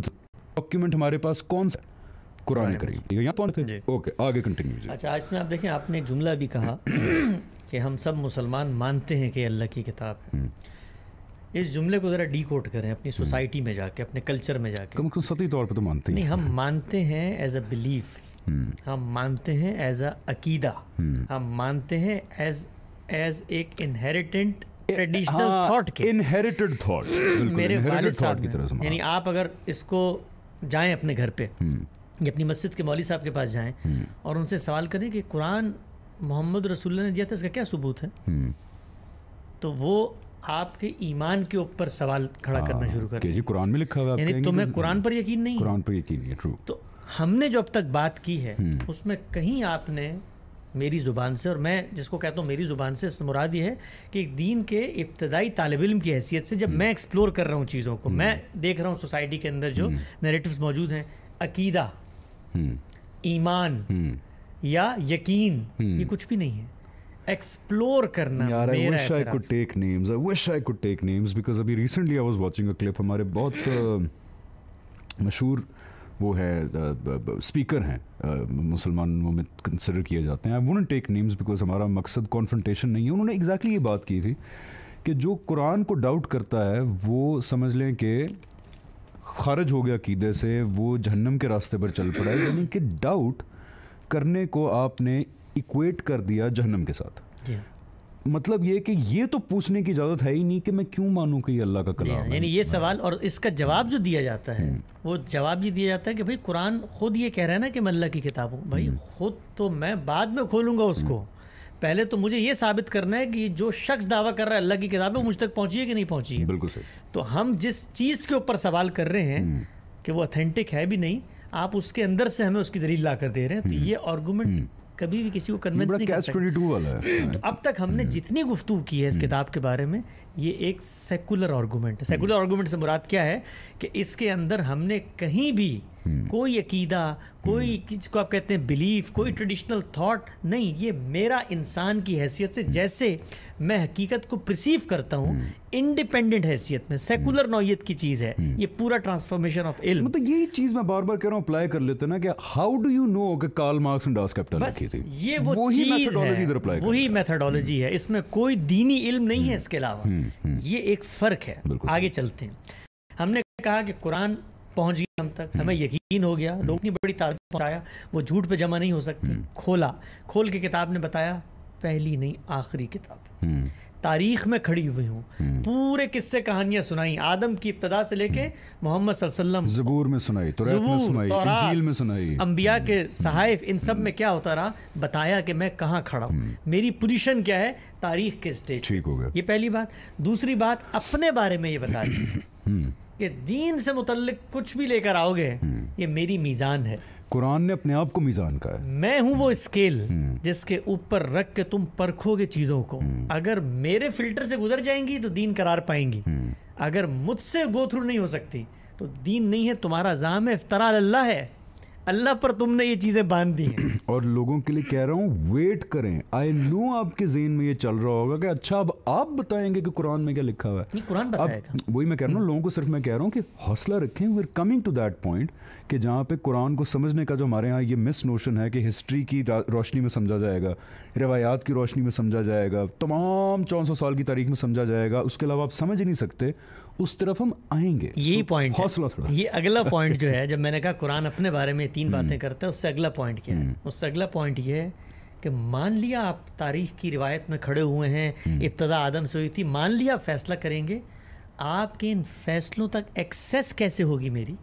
डॉक्यूमेंट हमारे पास कौन सा कुरान करीम यहाँ ओके आगे कंटिन्यू अच्छा आप देखें आपने जुमला भी कहा कि हम सब मुसलमान मानते हैं कि अल्लाह की किताब है हम्म। इस जुमले को ज़रा डी कोट करें अपनी सोसाइटी हम्म। में जाके अपने कल्चर में जाके कम सती तौर पर तो मानते हैं नहीं हम मानते हैं एज अ बिलीफ हम मानते हैं एज अ अकीदा हम्म। हम मानते हैं एज एज एक इनहेरिटेंट ट्रेडिशनल थॉट हाँ, के इनहेरिटेड थॉट मेरे साहब की यानी आप अगर इसको जाएं अपने घर पे या हम्म। अपनी मस्जिद के मौली साहब के पास जाएं हम्म। और उनसे सवाल करें कि कुरान मोहम्मद ने दिया था इसका क्या सबूत है हम्म। तो वो आपके ईमान के ऊपर सवाल खड़ा हाँ, करना शुरू कर जी कुरान में लिखा हुआ यानी तुम्हें कुरान पर यकीन नहीं कुरान पर यकीन नहीं है ट्रू तो हमने जो अब तक बात की है उसमें कहीं आपने मेरी ज़ुबान से और मैं जिसको कहता हूँ मेरी ज़ुबान से मुराद ये है कि एक दीन के इब्तदाई तालब इम की हैसियत से जब हम्म। मैं एक्सप्लोर कर रहा हूँ चीज़ों को मैं हम्म। देख रहा हूँ सोसाइटी के अंदर जो नरेटिव्स हम्म। मौजूद हैं अकीदा ईमान या यकीन ये कुछ भी नहीं है एक्सप्लोर करना यार I I I could take I अभी हमारे बहुत मशहूर वो है स्पीकर uh, हैं मुसलमानों में कंसिडर किए जाते हैं I wouldn't take names because हमारा मकसद कॉन्फ्रेंटेशन नहीं है उन्होंने एग्जैक्टली ये बात की थी कि जो कुरान को डाउट करता है वो समझ लें कि खारज हो गया कीदे से वो जहन्नम के रास्ते पर चल पड़ा है यानी कि डाउट करने को आपने इक्वेट कर दिया जहन्नम के साथ मतलब ये कि ये तो पूछने की इजाज़त है ही नहीं कि मैं क्यों मानूं कि ये अल्लाह का कलाम यानी ये सवाल और इसका जवाब जो दिया जाता है हम्म। वो जवाब ये दिया जाता है कि भाई कुरान खुद ये कह रहा है ना कि मैं अल्लाह की किताब हूँ भाई हम्म। खुद तो मैं बाद में खोलूँगा उसको हम्म। पहले तो मुझे ये साबित करना है कि जो शख्स दावा कर रहा है अल्लाह की किताब है वो मुझ तक पहुँची है कि नहीं पहुँची है बिल्कुल सही तो हम जिस चीज़ के ऊपर सवाल कर रहे हैं कि वो अथेंटिक है भी नहीं आप उसके अंदर से हमें उसकी दलील ला कर दे रहे हैं तो ये आर्गूमेंट कभी भी किसी को कन्विंस नहीं कर सकते तो अब तक हमने हम्म। जितनी गुफ्तु की है इस हम्म। किताब के बारे में ये एक सेकुलर आर्गूमेंट है सेकुलर हम्म। आर्गूमेंट से मुराद क्या है कि इसके अंदर हमने कहीं भी हम्म। कोई अकीदा कोई जिसको हम्म। आप कहते हैं बिलीफ कोई ट्रेडिशनल हम्म। थॉट नहीं ये मेरा इंसान की हैसियत से जैसे मैं हकीकत को प्रसीव करता हूँ इंडिपेंडेंट हैसियत में सेकुलर नौीयत की चीज़ है ये पूरा ट्रांसफॉर्मेशन ऑफ इल्म मतलब यही चीज़ मैं बार बार कह रहा हूँ अप्लाई कर लेते ना कि हाउ डू यू नो कि कार्ल मार्क्स एंड डॉस ये वो वही है वही मेथडोलॉजी है इसमें कोई दीनी इल्म नहीं है इसके अलावा ये एक फ़र्क है आगे चलते हैं हमने कहा कि कुरान पहुंच गई हम तक हमें हम्म। यकीन हो गया लोग ने बड़ी ताकत पहुँचाया वो झूठ पे जमा नहीं हो सकती हम्म। खोला खोल के किताब ने बताया पहली नहीं आखिरी किताब हम्म। तारीख में खड़ी हुई हूँ पूरे किस्से कहानियां सुनाई आदम की इब्तदा से लेके मोहम्मद जबूर में सुनाई सुनाई में सुनाई अंबिया के सहाइफ इन सब में क्या होता रहा बताया कि मैं कहाँ खड़ा हूँ मेरी पोजीशन क्या है तारीख के स्टेज ठीक हो गया ये पहली बात दूसरी बात अपने बारे में ये बता रही कि दीन से मुतलक कुछ भी लेकर आओगे हम्म। ये मेरी मीज़ान है कुरान ने अपने आप को मीज़ान कहा है मैं हूँ वो हम्म। स्केल हम्म। जिसके ऊपर रख के तुम परखोगे चीज़ों को अगर मेरे फिल्टर से गुजर जाएंगी तो दीन करार पाएंगी अगर मुझसे गो थ्रू नहीं हो सकती तो दीन नहीं है तुम्हारा जाम है अफ्तरा अल्लाह है अल्लाह पर तुमने ये चीज़ें बांध दी हैं और लोगों के लिए कह रहा हूँ वेट करें आई नो आपके जेन में ये चल रहा होगा कि अच्छा अब आप बताएंगे कि कुरान में क्या लिखा हुआ है कुरान बताएगा वही मैं कह रहा हूँ लोगों को सिर्फ मैं कह रहा हूँ कि हौसला रखें we are coming to that point कि जहाँ पे कुरान को समझने का जो हमारे यहाँ ये मिस नोशन है कि हिस्ट्री की रोशनी में समझा जाएगा रवायात की रोशनी में समझा जाएगा तमाम चौंसौ साल की तारीख में समझा जाएगा उसके अलावा आप समझ ही नहीं सकते उस तरफ हम आएंगे यही पॉइंट हौसला थोड़ा ये अगला पॉइंट जो है जब मैंने कहा कुरान अपने बारे में तीन हम्म। बातें करता है उससे अगला पॉइंट क्या है हम्म। उससे अगला पॉइंट ये है कि मान लिया आप तारीख की रिवायत में खड़े हुए हैं हम्म। इब्तदा आदम से हुई थी मान लिया फैसला करेंगे आपके इन फैसलों तक एक्सेस कैसे होगी मेरी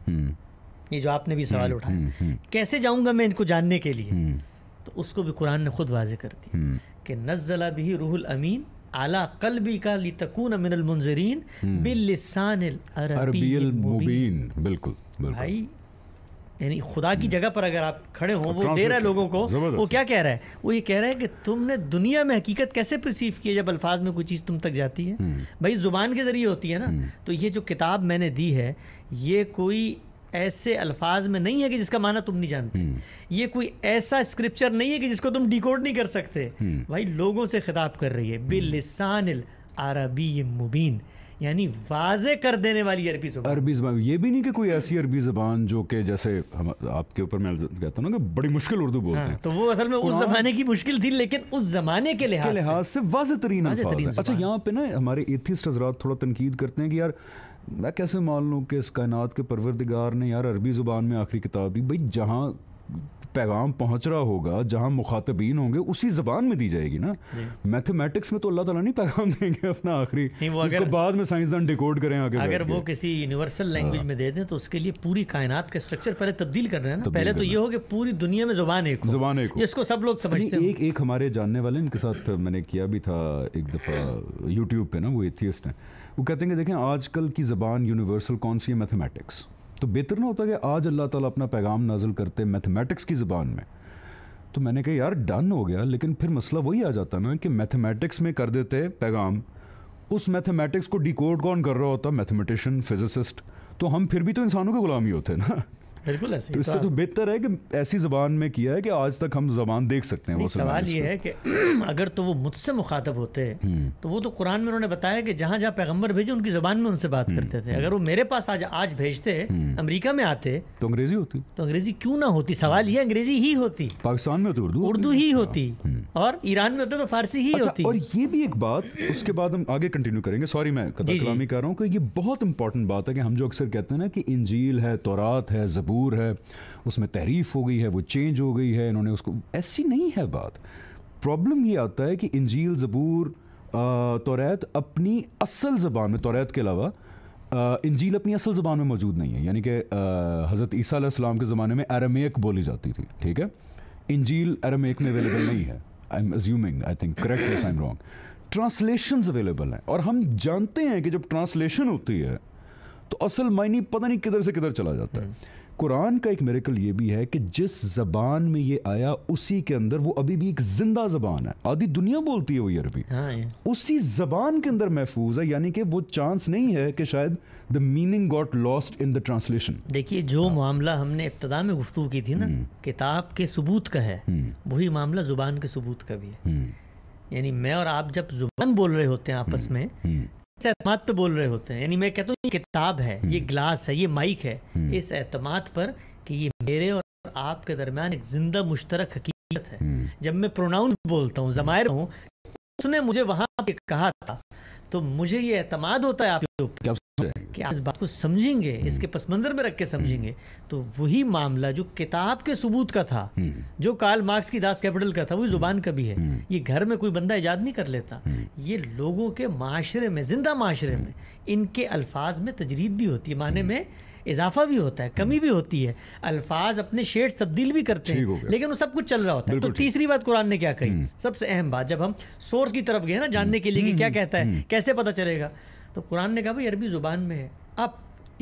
ये जो आपने भी सवाल उठाया कैसे जाऊंगा मैं इनको जानने के लिए तो उसको भी कुरान ने खुद वाजे कर दिया कि नज़ला भी रूहुल अमीन आला कलबी का लितकून मिनलमंजरीन बिलसान मुबीन बिल्कुल भाई यानी खुदा की जगह पर अगर आप खड़े हो वो दे रहा है लोगों को वो क्या कह रहा है वो ये कह रहा है कि तुमने दुनिया में हकीकत कैसे परसीव की है जब अल्फाज में कोई चीज़ तुम तक जाती है भाई ज़ुबान के ज़रिए होती है ना तो ये जो किताब मैंने दी है ये कोई ऐसे अल्फाज में नहीं है कि जिसका माना तुम नहीं जानते हम्म। ये कोई ऐसा स्क्रिप्चर नहीं है कि जिसको तुम डिकोड नहीं कर सकते हम्म। भाई लोगों से खिताब कर रही है हम्म। बिलसान अरबी मुबीन यानी वाजे कर देने वाली अरबी जुबान अरबी जुबान ये भी नहीं कि कोई ऐसी अरबी जबान जो कि जैसे हम आपके ऊपर मैं कहता हूँ ना कि बड़ी मुश्किल उर्दू हाँ, बोलते हाँ, हैं तो वो असल में उस जमाने की मुश्किल थी लेकिन उस जमाने के लिहाज लिहाज से वाज तरीन अच्छा यहाँ पे ना हमारे एथिस्ट हजरात थोड़ा तनकीद करते हैं कि यार मैं कैसे मान लूँ कि इस कायनात के परवरदिगार ने यार अरबी ज़ुबान में आखिरी किताब दी भाई जहाँ पैगाम पहुंच रहा होगा जहां मुखातबीन होंगे उसी जबान में दी जाएगी ना मैथमेटिक्स में तो अल्लाह ताला नहीं पैगाम देंगे अपना आखिरी बाद में साइंसदान डिकोड करें आगे अगर वो किसी यूनिवर्सल लैंग्वेज हाँ। में दे दें तो उसके लिए पूरी कायनात का स्ट्रक्चर पहले तब्दील कर रहे हैं ना पहले तो ये हो कि पूरी दुनिया में जुबान एक जुबान एक इसको सब लोग समझते हैं एक एक हमारे जानने वाले इनके साथ मैंने किया भी था एक दफ़ा यूट्यूब पे ना वो एथियस्ट हैं वो कहते हैं कि देखें आजकल की ज़बान यूनिवर्सल कौन सी है मैथमेटिक्स तो बेहतर ना होता कि आज अल्लाह ताला अपना पैगाम नाजिल करते मैथमेटिक्स की ज़बान में तो मैंने कहा यार डन हो गया लेकिन फिर मसला वही आ जाता ना कि मैथमेटिक्स में कर देते पैगाम उस मैथमेटिक्स को डिकोड कौन कर रहा होता मैथमेटिशन फिजिसिस्ट तो हम फिर भी तो इंसानों के गुलाम ही होते ना बिल्कुल ऐसे तो इससे तो, तो बेहतर है कि ऐसी जबान में किया है कि आज तक हम जबान देख सकते हैं वो सवाल ये है कि अगर तो वो मुझसे मुखातब होते हम्म। तो वो तो कुरान में उन्होंने बताया कि जहाँ जहाँ पैगम्बर भेजे उनकी जबान में उनसे बात हम्म, करते थे हम्म। अगर वो मेरे पास आज आज भेजते अमरीका में आते तो अंग्रेजी होती तो अंग्रेजी क्यों ना होती सवाल ये अंग्रेजी ही होती पाकिस्तान में तो उर्दू उर्दू ही होती हाँ, और ईरान में होते तो, तो फारसी ही अच्छा, होती और ये भी एक बात उसके बाद हम आगे कंटिन्यू करेंगे सॉरी मैं कर रहा हूँ कि ये बहुत इंपॉर्टेंट बात है कि हम जो अक्सर कहते हैं ना कि इंजील है तोरात है जबू मजबूर है उसमें तहरीफ हो गई है वो चेंज हो गई है इन्होंने उसको ऐसी नहीं है बात प्रॉब्लम ये आता है कि इंजील ज़बूर तोरेत अपनी असल ज़बान में तोरेत के अलावा इंजील अपनी असल ज़बान में मौजूद नहीं है यानी कि हज़रत ईसा के ज़माने में अरमेक बोली जाती थी ठीक है इंजील अरमेक में अवेलेबल नहीं है I am assuming I think correct if I am wrong translation available हैं और हम जानते हैं कि जब ट्रांसलेशन होती है तो असल मायने पता नहीं किधर से किधर चला जाता है कुरान का एक मेरिकल ये भी है कि जिस ज़बान में ये आया उसी के अंदर वो अभी भी एक ज़िंदा ज़बान है आधी दुनिया बोलती है वही अरबी हाँ उसी ज़बान के अंदर महफूज है यानी कि वो चांस नहीं है कि शायद the meaning got lost in the translation देखिए जो हाँ। मामला हमने इब्तदा में गुफ्तु की थी ना हम्म। किताब के सबूत का है हम्म। वही मामला ज़ुबान के सबूत का भी है हम्म। यानी मैं और आप जब ज़ुबान बोल रहे होते हैं आपस में एतमाद बोल रहे होते हैं यानी मैं कहता हूँ किताब है ये हम्म। ग्लास है ये माइक है हम्म। इस एतमाद पर कि ये मेरे और आपके दरमियान एक जिंदा मुश्तरक हकीकत है हम्म। जब मैं प्रोनाउंस बोलता हूँ जमायर हूँ उसने मुझे वहां कहा था तो मुझे ये एतमाद होता है आपके ऊपर क्या इस बात को समझेंगे हम्म। इसके पस मंजर में रख के हम्म। समझेंगे तो वही मामला जो किताब के सबूत का था हम्म। जो काल मार्क्स की दास कैपिटल का था वही जुबान का भी है ये घर में कोई बंदा ईजाद नहीं कर लेता ये लोगों के माशरे में जिंदा माशरे में इनके अल्फाज में तजरीद भी होती है माने में इजाफा भी होता है कमी भी होती है अल्फाज अपने शेड्स तब्दील भी करते हैं लेकिन वो सब कुछ चल रहा होता है तो तीसरी बात कुरान ने क्या कही सबसे अहम बात जब हम सोर्स की तरफ गए ना जानने के लिए कि क्या कहता है कैसे पता चलेगा तो कुरान ने कहा भाई अरबी ज़ुबान में है अब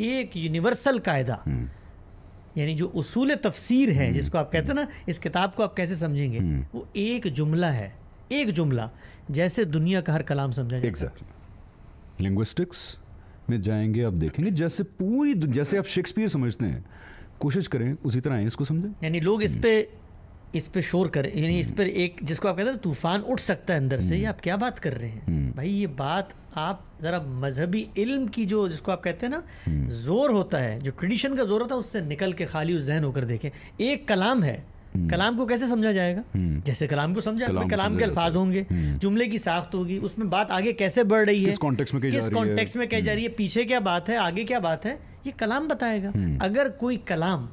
एक यूनिवर्सल कायदा हम्म। यानी जो उसूल तफसीर है हम्म। जिसको आप कहते हैं ना हम्म। इस किताब को आप कैसे समझेंगे वो एक जुमला है एक जुमला जैसे दुनिया का हर कलाम समझा एग्जैक्टली लिंग्विस्टिक्स में जाएंगे आप देखेंगे जैसे पूरी जैसे आप शेक्सपियर समझते हैं कोशिश करें उसी तरह इसको समझें यानी लोग इस पर इस पे शोर करें यानी इस पर एक जिसको आप कहते हैं तूफान उठ सकता है अंदर से हम्म। ये आप क्या बात कर रहे हैं हम्म। भाई ये बात आप ज़रा मजहबी इल्म की जो जिसको आप कहते हैं ना हम्म। ज़ोर होता है जो ट्रेडिशन का ज़ोर होता है उससे निकल के खाली उस जहन होकर देखें एक कलाम है कलाम को कैसे समझा जाएगा जैसे कलाम को समझा कलाम, कलाम के अल्फाज होंगे जुमले की साख्त होगी उसमें बात आगे कैसे बढ़ रही है किस कॉन्टेक्स में किस कॉन्टेक्स्ट में कही जा रही है पीछे क्या बात है आगे क्या बात है ये कलाम बताएगा अगर कोई कलाम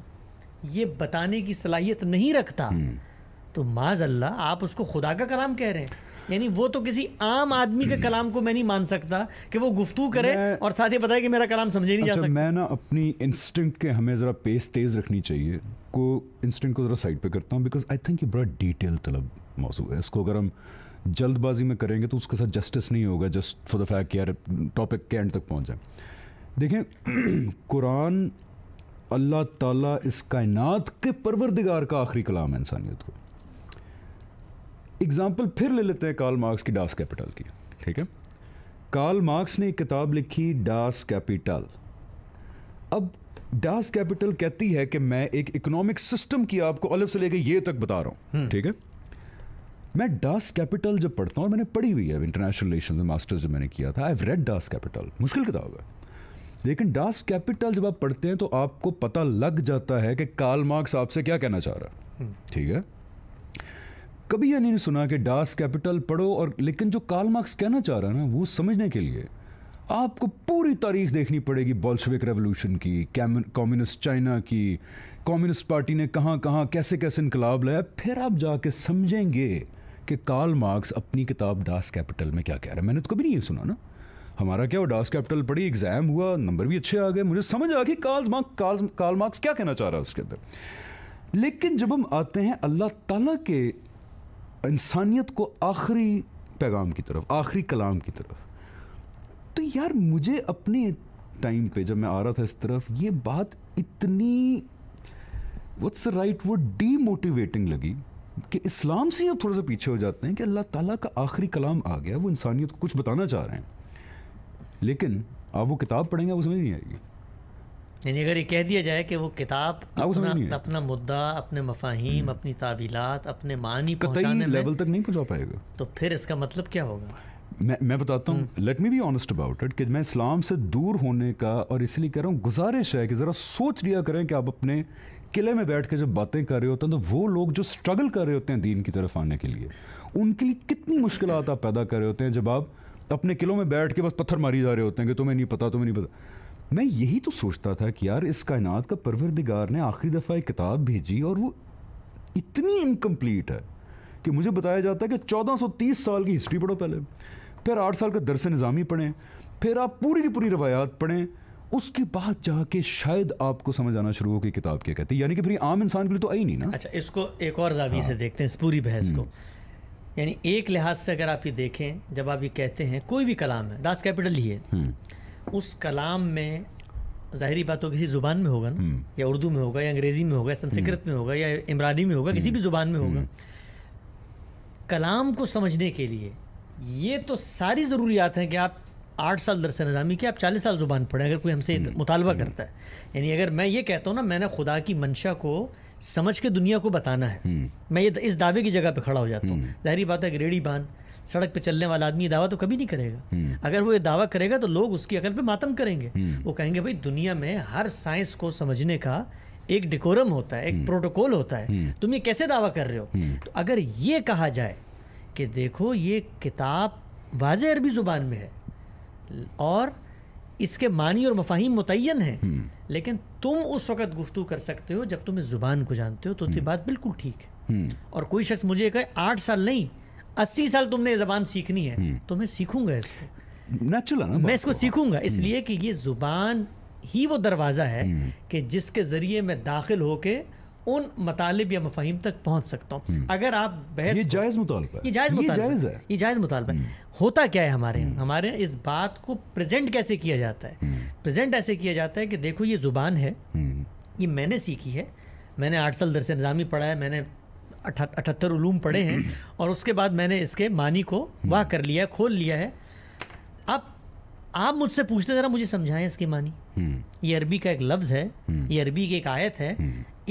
ये बताने की सलाहियत नहीं रखता हम्म। तो माज अल्लाह आप उसको खुदा का कलाम कह रहे हैं यानी वो तो किसी आम आदमी के कलाम को मैं नहीं मान सकता कि वो गुफ्तु करे और साथ ही बताए कि मेरा कलाम समझे नहीं अच्छा, जा सकता मैं ना अपनी इंस्टिंक्ट के हमें ज़रा पेस तेज़ रखनी चाहिए को इंस्टिंक्ट को ज़रा साइड पे करता हूँ बिकॉज आई थिंक ये बड़ा डिटेल तलब मौजू है इसको अगर हम जल्दबाजी में करेंगे तो उसके साथ जस्टिस नहीं होगा जस्ट फॉर द फैक्ट यार टॉपिक के एंड तक पहुँच जाए देखें कुरान अल्लाह ताला इस कायनात के परवरदिगार का आखिरी कलाम है इंसानियत को एग्ज़ाम्पल फिर ले लेते हैं कार्ल मार्क्स की डास कैपिटल की ठीक है कार्ल मार्क्स ने एक किताब लिखी डास कैपिटल अब डास कैपिटल कहती है कि मैं एक इकोनॉमिक सिस्टम की आपको अलग से लेके ये तक बता रहा हूँ हम्म। ठीक है मैं डास कैपिटल जब पढ़ता हूँ मैंने पढ़ी हुई है इंटरनेशनल रिलेशन मास्टर्स जब मैंने किया था आई रेड डास कैपिटल मुश्किल किताब है लेकिन डास कैपिटल जब आप पढ़ते हैं तो आपको पता लग जाता है कि काल मार्क्स आपसे क्या कहना चाह रहा है हम्म। ठीक है कभी यह नहीं सुना कि डास कैपिटल पढ़ो और लेकिन जो काल मार्क्स कहना चाह रहा है ना वो समझने के लिए आपको पूरी तारीख देखनी पड़ेगी बॉल्शविक रेवोल्यूशन की कम्युनिस्ट चाइना की कम्युनिस्ट पार्टी ने कहाँ कहाँ कैसे कैसे इनकलाब लाया फिर आप जाके समझेंगे कि काल मार्क्स अपनी किताब डास कैपिटल में क्या कह रहा है मैंने तो कभी नहीं ये सुना ना हमारा क्या उडास कैपिटल पड़ी एग्जाम हुआ नंबर भी अच्छे आ गए मुझे समझ आ गई काल मार्क काल काल मार्क्स क्या कहना चाह रहा है उसके अंदर लेकिन जब हम आते हैं अल्लाह ताला के इंसानियत को आखिरी पैगाम की तरफ आखिरी कलाम की तरफ तो यार मुझे अपने टाइम पे जब मैं आ रहा था इस तरफ ये बात इतनी वट्स राइट वो डीमोटिवेटिंग लगी कि इस्लाम से ही आप थोड़ा सा पीछे हो जाते हैं कि अल्लाह ताला का आखिरी कलाम आ गया वो इंसानियत को कुछ बताना चाह रहे हैं लेकिन आप वो किताब पढ़ेंगे वो समझ नहीं आएगी यानी अगर ये कह दिया जाए कि वो किताब अपना, अपना मुद्दा अपने मफाहिम हम्म। अपनी तावीलात अपने मानी पहुंचाने लेवल तक नहीं पहुंचा पाएगा तो फिर इसका मतलब क्या होगा मैं मैं बताता हूँ let me be honest about it कि मैं इस्लाम से दूर होने का और इसलिए कह रहा हूँ गुजारिश है कि ज़रा सोच लिया करें कि आप अपने किले में बैठ के जब बातें कर रहे होते हैं तो वो लोग जो स्ट्रगल कर रहे होते हैं दीन की तरफ आने के लिए उनके लिए कितनी मुश्किल आप पैदा कर रहे होते हैं जब आप अपने किलों में बैठ के बस पत्थर मारी जा रहे होते हैं कि तुम्हें नहीं पता तुम्हें नहीं पता मैं यही तो सोचता था कि यार इस कायनात का परवरदिगार ने आखिरी दफ़ा एक किताब भेजी और वो इतनी इनकम्प्लीट है कि मुझे बताया जाता है कि 1430 साल की हिस्ट्री पढ़ो पहले फिर आठ साल का दरस निज़ामी पढ़ें फिर आप पूरी की पूरी रवायात पढ़ें उसके बाद जाके शायद आपको समझ आना शुरू हो कि किताब क्या कहती है यानी कि फिर आम इंसान के लिए तो आई नहीं ना अच्छा इसको एक और जावी हाँ। से देखते हैं इस पूरी बहस हम्म। को यानी एक लिहाज से अगर आप ये देखें जब आप ये कहते हैं कोई भी कलाम है दास कैपिटल ही है हम्म। उस कलाम में ज़ाहरी बात तो किसी ज़ुबान में होगा ना हम्म। या उर्दू में होगा या अंग्रेज़ी में होगा या संस्कृत में हम्म। होगा या इमरानी में होगा किसी भी ज़ुबान में होगा कलाम को समझने के लिए ये तो सारी ज़रूरियात हैं कि आप आठ साल दरस नज़ामी के आप चालीस साल ज़ुबान पढ़ें अगर कोई हमसे मुतालबा करता है यानी अगर मैं ये कहता हूँ ना मैंने खुदा की मंशा को समझ के दुनिया को बताना है हम्म। मैं ये इस दावे की जगह पे खड़ा हो जाता हूँ हम्म। जाहरी बात है रेडी बांध सड़क पे चलने वाला आदमी ये दावा तो कभी नहीं करेगा हम्म। अगर वो ये दावा करेगा तो लोग उसकी अकल पे मातम करेंगे वो कहेंगे भाई दुनिया में हर साइंस को समझने का एक डिकोरम होता है एक प्रोटोकॉल होता है तुम ये कैसे दावा कर रहे हो तो अगर ये कहा जाए कि देखो ये किताब वाज अरबी ज़ुबान में है और इसके मानी और मफाहिम मुतन है हम्म। लेकिन तुम उस वक्त गुफ्तु कर सकते हो जब तुम इस ज़ुबान को जानते हो तो उसकी हम्म। बात बिल्कुल ठीक है हम्म। और कोई शख्स मुझे कहे आठ साल नहीं अस्सी साल तुमने ज़बान सीखनी है तो मैं सीखूंगा इसको नेचुरल मैं इसको तो। सीखूंगा इसलिए कि ये ज़ुबान ही वो दरवाज़ा है कि जिसके ज़रिए मैं दाखिल होके उन मतालब या मफाहिम तक पहुँच सकता हूँ हम्म। अगर आप बहस ये जायज़ मुतालबा ये जायज़ मुतालबा ये जायज़ मुतालबा हम्म। होता क्या है हमारे यहाँ हम्म। हमारे इस बात को प्रेजेंट कैसे किया जाता है प्रेजेंट ऐसे किया जाता है कि देखो ये ज़ुबान है ये मैंने सीखी है मैंने आठ साल दरस निज़ामी पढ़ा है मैंने अठहत्तर उलूम पढ़े हैं और उसके बाद मैंने इसके मानी को वाह कर लिया खोल लिया है अब आप मुझसे पूछते ज़रा मुझे समझाएं इसकी मानी ये अरबी का एक लफ्ज़ है ये अरबी की एक आयत है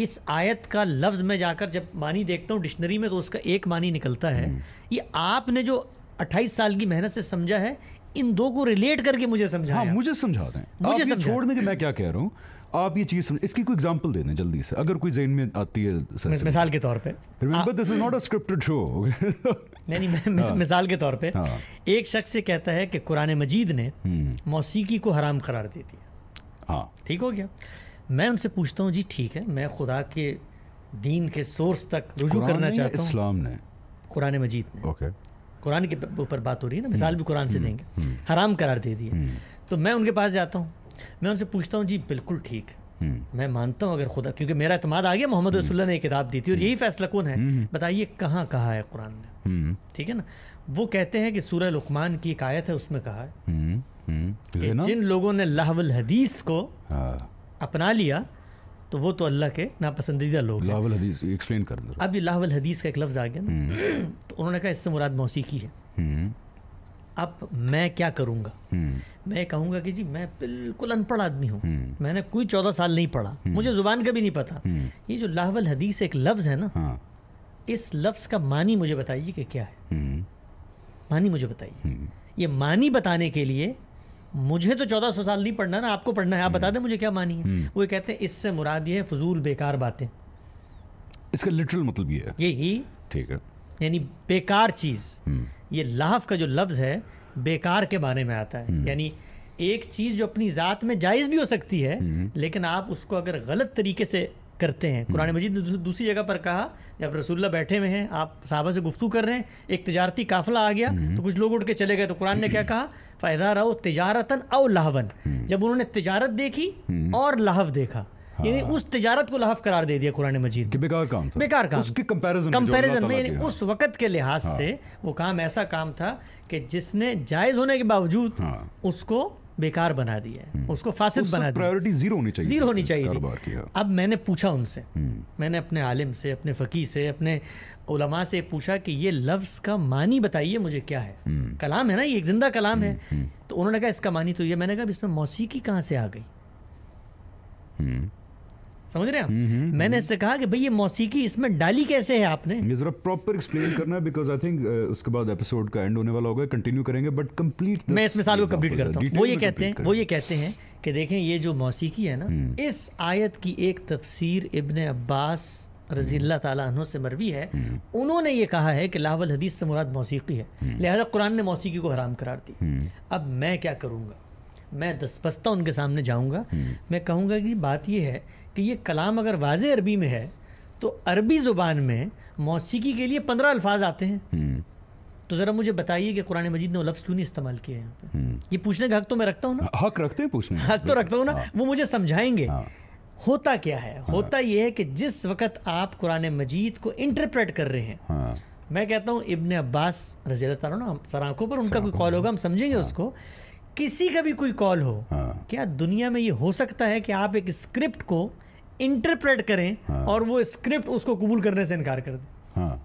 इस आयत का लफ्ज़ में जाकर जब मानी देखता हूँ डिक्शनरी में तो उसका एक मानी निकलता है हम्म। ये आपने जो 28 साल की मेहनत से समझा है इन दो को रिलेट करके मुझे समझा हाँ, मुझे समझा रहे हैं मुझे ये छोड़ने के मैं क्या कह रहा हूँ आप ये चीज़ समझ इसकी कोई एग्जांपल दे दें जल्दी से अगर कोई जेन में आती है मिस, मिसाल के तौर पे remember this is not a scripted show नहीं नहीं मिस, हाँ, मिसाल के तौर पे हाँ, एक शख्स से कहता है कि कुरान मजीद ने हम्म। मौसीकी को हराम करार दे दिया हाँ ठीक हो गया मैं उनसे पूछता हूँ जी ठीक है मैं खुदा के दीन के सोर्स तक रुझू करना चाहता हूँ इस्लाम ने कुरान मजीद ने ओके कुरान के ऊपर बात हो रही है ना मिसाल भी हम्म, कुरान से हम्म, देंगे हम्म। हराम करार दे दिए तो मैं उनके पास जाता हूँ मैं उनसे पूछता हूँ जी बिल्कुल ठीक मैं मानता हूँ अगर खुदा क्योंकि मेरा अतमाद आ गया मोहम्मद रसुल्ला ने एक किताब दी थी और यही फैसला कौन है बताइए कहाँ कहा है कुरान ने ठीक है ना वो कहते हैं कि सूर्य लुकमान की एक आयत है उसमें कहा है जिन लोगों ने लाहवल हदीस को हाँ। अपना लिया तो वो तो अल्लाह के नापसंदीदा लोग एक्सप्लेन कर दो अब ये लाहवल हदीस का एक लफ्ज़ आ गया ना हम्म। तो उन्होंने कहा इससे मुराद मौसीकी है हम्म। अब मैं क्या करूँगा हम्म। मैं कहूँगा कि जी मैं बिल्कुल अनपढ़ आदमी हूँ मैंने कोई चौदह साल नहीं पढ़ा मुझे ज़ुबान का भी नहीं पता ये जो लाहवल हदीस एक लफ्ज़ है ना हाँ। इस लफ्ज़ का मानी मुझे बताइए कि क्या है मानी मुझे बताइए ये मानी बताने के लिए मुझे तो चौदह सौ साल नहीं पढ़ना ना आपको पढ़ना है आप बता हम्म। दें मुझे क्या मानी है हम्म। वो कहते हैं इससे मुराद ये है फजूल बेकार बातें इसका लिटरल मतलब ये है यही ठीक है यानी बेकार चीज़ हम्म। ये लाफ का जो लफ्ज़ है बेकार के बारे में आता है यानी एक चीज़ जो अपनी ज़ात में जायज़ भी हो सकती है लेकिन आप उसको अगर गलत तरीके से करते हैं कुरान हम्म। मजीद ने दूसरी जगह पर कहा जब रसुल्ला बैठे हुए हैं आप साहबा से गुफ्तू कर रहे हैं एक तजारती काफिला आ गया हम्म। तो कुछ लोग उठ के चले गए तो कुरान ने क्या कहा फ़ायदा रहो तजारतन अव लाहवन हम्म। जब उन्होंने तजारत देखी और लाहव देखा यानी हाँ। उस तजारत को लहफ करार दे दिया कुरान मजीद बेकार काम था बेकार काम उसकी कंपैरिजन कंपैरिजन में यानी उस वक्त के लिहाज हाँ। से वो काम ऐसा काम था कि जिसने जायज़ होने के बावजूद हाँ। उसको बेकार बना दिया है हम्म। उसको फासिद उस बना दिया प्रायोरिटी जीरो होनी चाहिए जीरो होनी चाहिए हाँ। अब मैंने पूछा उनसे हम्म। मैंने अपने आलिम से अपने फ़कीर से अपने उलमा से पूछा कि ये लफ्ज़ का मानी बताइए मुझे क्या है हम्म। कलाम है ना ये एक ज़िंदा कलाम है तो उन्होंने कहा इसका मानी तो ये मैंने कहा इसमें मौसीकी कहाँ से आ गई समझ रहे हैं हम्म, हम्म, मैंने हम्म। इससे कहा कि भाई ये मौसीकी इसमें डाली कैसे है आपने ये जरा प्रॉपर एक्सप्लेन करना है बिकॉज आई थिंक उसके बाद एपिसोड का एंड होने वाला होगा कंटिन्यू करेंगे बट कंप्लीट मैं इस मिसाल को कंप्लीट करता हूँ वो ये कहते हैं वो ये कहते हैं कि देखें ये जो मौसीकी है ना इस आयत की एक तफसीर इबन अब्बास रजी अल्लाह तु से मरवी है उन्होंने ये कहा है कि लाहवल हदीस से मुराद मौसीकी है लिहाजा कुरान ने मौसीकी को हराम करार दी अब मैं क्या करूँगा मैं दसपस्ता उनके सामने जाऊँगा हम्म। मैं कहूँगा कि बात यह है कि ये कलाम अगर वाज अरबी में है तो अरबी ज़ुबान में मौसीकी के लिए पंद्रह अल्फाज आते हैं हम्म। तो ज़रा मुझे बताइए कि कुरान मजीद ने लफ्ज़ क्यों नहीं इस्तेमाल किया हैं यहाँ हम्म। ये पूछने का हक तो मैं रखता हूँ ना हाँ, हक रखते हैं पूछने हक तो रखता हूँ ना हाँ। वो मुझे समझाएंगे हाँ। होता क्या है होता ये है कि जिस वक्त आप कुरान मजीद को इंटरप्रेट कर रहे हैं मैं कहता हूँ इबन अब्बास रजी तला सर आंखों पर उनका कोई कॉल होगा हम समझेंगे उसको किसी का भी कोई कॉल हो हाँ। क्या दुनिया में ये हो सकता है कि आप एक स्क्रिप्ट को इंटरप्रेट करें हाँ। और वो स्क्रिप्ट उसको कबूल करने से इनकार कर दें हाँ।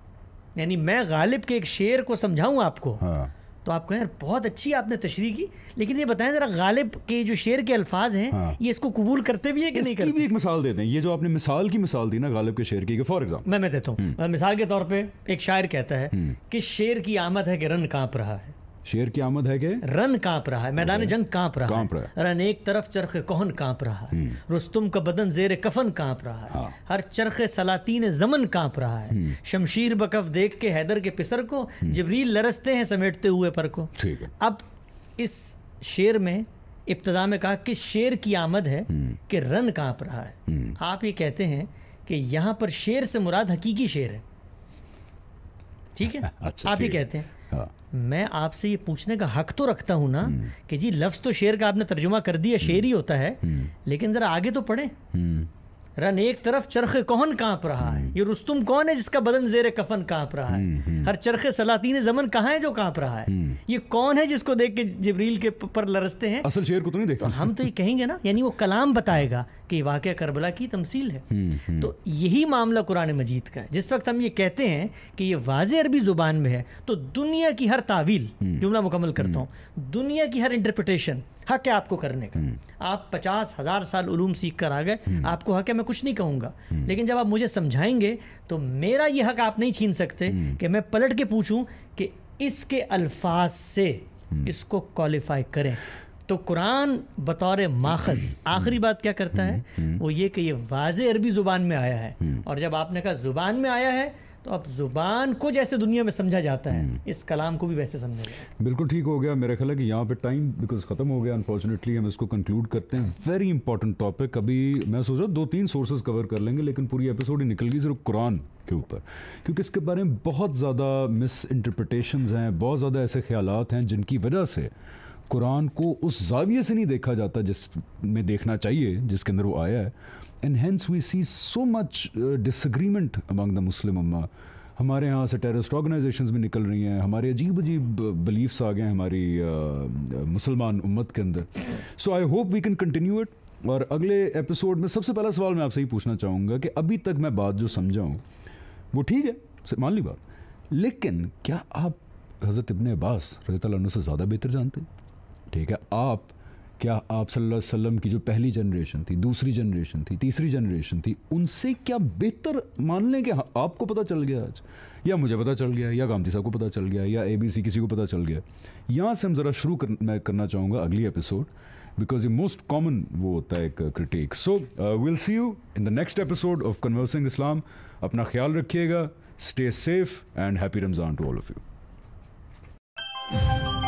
यानी मैं गालिब के एक शेर को समझाऊं आपको हाँ। तो आप कहें बहुत अच्छी आपने तशरी की लेकिन ये बताएं ज़रा गालिब के जो शेर के अल्फाज हैं हाँ। ये इसको कबूल करते भी हैं कि नहीं करते भी एक मिसाल देते हैं ये जो आपने मिसाल की मिसाल दी ना गालिब के शेर की फॉर एग्जाम्पल मैं मैं देता हूँ हम्म। मिसाल के तौर पर एक शायर कहता है हम्म। कि शेर की आमद है कि रन काँप रहा है शेर की आमद है के रन कांप रहा है मैदान जंग कांप रहा, कांप रहा है रन एक तरफ चरखे कोहन कांप रहा है हम्म। रुस्तुम का बदन जेर कफन कांप रहा है हाँ। हर चरखे सलातीन जमन कांप रहा है हम्म। शमशीर बकफ देख के हैदर के पिसर को हम्म। जबरील लरसते हैं समेटते हुए पर को ठीक है अब इस शेर में इब्तदा में कहा कि शेर की आमद है कि रन कांप रहा है आप ये कहते हैं कि यहाँ पर शेर से मुराद हकीकी शेर है ठीक है अच्छा, आप ही कहते हैं हाँ। मैं आपसे ये पूछने का हक तो रखता हूँ ना हम्म। कि जी लफ्ज़ तो शेर का आपने तर्जुमा कर दिया हम्म। शेर ही होता है हम्म। लेकिन ज़रा आगे तो पढ़े रन एक तरफ चरखे कौन कांप रहा है ये रुस्तुम कौन है जिसका बदन जेर कफन कांप रहा है हर चरखे सलातीन जमन कहाँ है जो कांप रहा है ये कौन है जिसको देख के जबरील के पर लरसते हैं असल शेर को तो नहीं देखते तो हम तो ये कहेंगे ना यानी वो कलाम बताएगा कि वाक़ करबला की तमसील है हम्म, हम्म। तो यही मामला कुरान मजीद का है जिस वक्त हम ये कहते हैं कि ये वाज अरबी ज़ुबान में है तो दुनिया की हर तावील हम्म। जुमला मुकम्मल करता हूँ दुनिया की हर इंटरप्रटेशन हक है आपको करने का आप पचास हज़ार साल ूम सीख कर आ गए आपको हक है मैं कुछ नहीं कहूँगा लेकिन जब आप मुझे समझाएंगे तो मेरा ये हक आप नहीं छीन सकते कि मैं पलट के पूछूँ कि इसके अल्फाज से इसको क्वालिफाई करें तो कुरान बतौर माखज आखिरी बात क्या करता है हम्म, हम्म। वो ये कि ये वाज अरबी ज़ुबान में आया है हम्म। और जब आपने कहा ज़ुबान में आया है तो अब ज़ुबान को जैसे दुनिया में समझा जाता है इस कलाम को भी वैसे समझा जाता है बिल्कुल ठीक हो गया मेरा ख्याल है कि यहाँ पे टाइम बिकॉज ख़त्म हो गया अनफॉर्चुनेटली हम इसको कंक्लूड करते हैं वेरी इंपॉर्टेंट टॉपिक अभी मैं सोच रहा हूँ दो तीन सोर्सेज कवर कर लेंगे लेकिन पूरी एपिसोड ही निकल गई सिर्फ कुरान के ऊपर क्योंकि इसके बारे में बहुत ज़्यादा मिस इंटरप्रटेशन हैं बहुत ज़्यादा ऐसे ख्याल हैं जिनकी वजह से कुरान को उस जाविये से नहीं देखा जाता जिस में देखना चाहिए जिसके अंदर वो आया है and hence we see so much disagreement among the Muslim अम्मा हमारे यहाँ से टेररिस्ट ऑर्गेनाइजेशंस भी निकल रही हैं हमारे अजीब अजीब बिलीफ्स uh, आ गए हैं हमारी uh, uh, मुसलमान उम्मत के अंदर so I hope we can continue it और अगले एपिसोड में सबसे पहला सवाल मैं आपसे ही पूछना चाहूँगा कि अभी तक मैं बात जो समझाऊँ वो ठीक है मान ली बात लेकिन क्या आप हज़रत इबन अब्बास रजत से ज़्यादा बेहतर जानते हैं ठीक है आप क्या आप सल्लल्लाहु अलैहि वसल्लम की जो पहली जनरेशन थी दूसरी जनरेशन थी तीसरी जनरेशन थी उनसे क्या बेहतर मान लें कि आपको पता चल गया आज या मुझे पता चल गया या गांधी साहब को पता चल गया या एबीसी किसी को पता चल गया यहाँ से हम ज़रा शुरू कर, मैं करना चाहूँगा अगली एपिसोड बिकॉज ये मोस्ट कॉमन वो होता है एक critic so will see you in the next episode of conversing Islam अपना ख्याल रखिएगा stay safe and happy Ramzan to all of you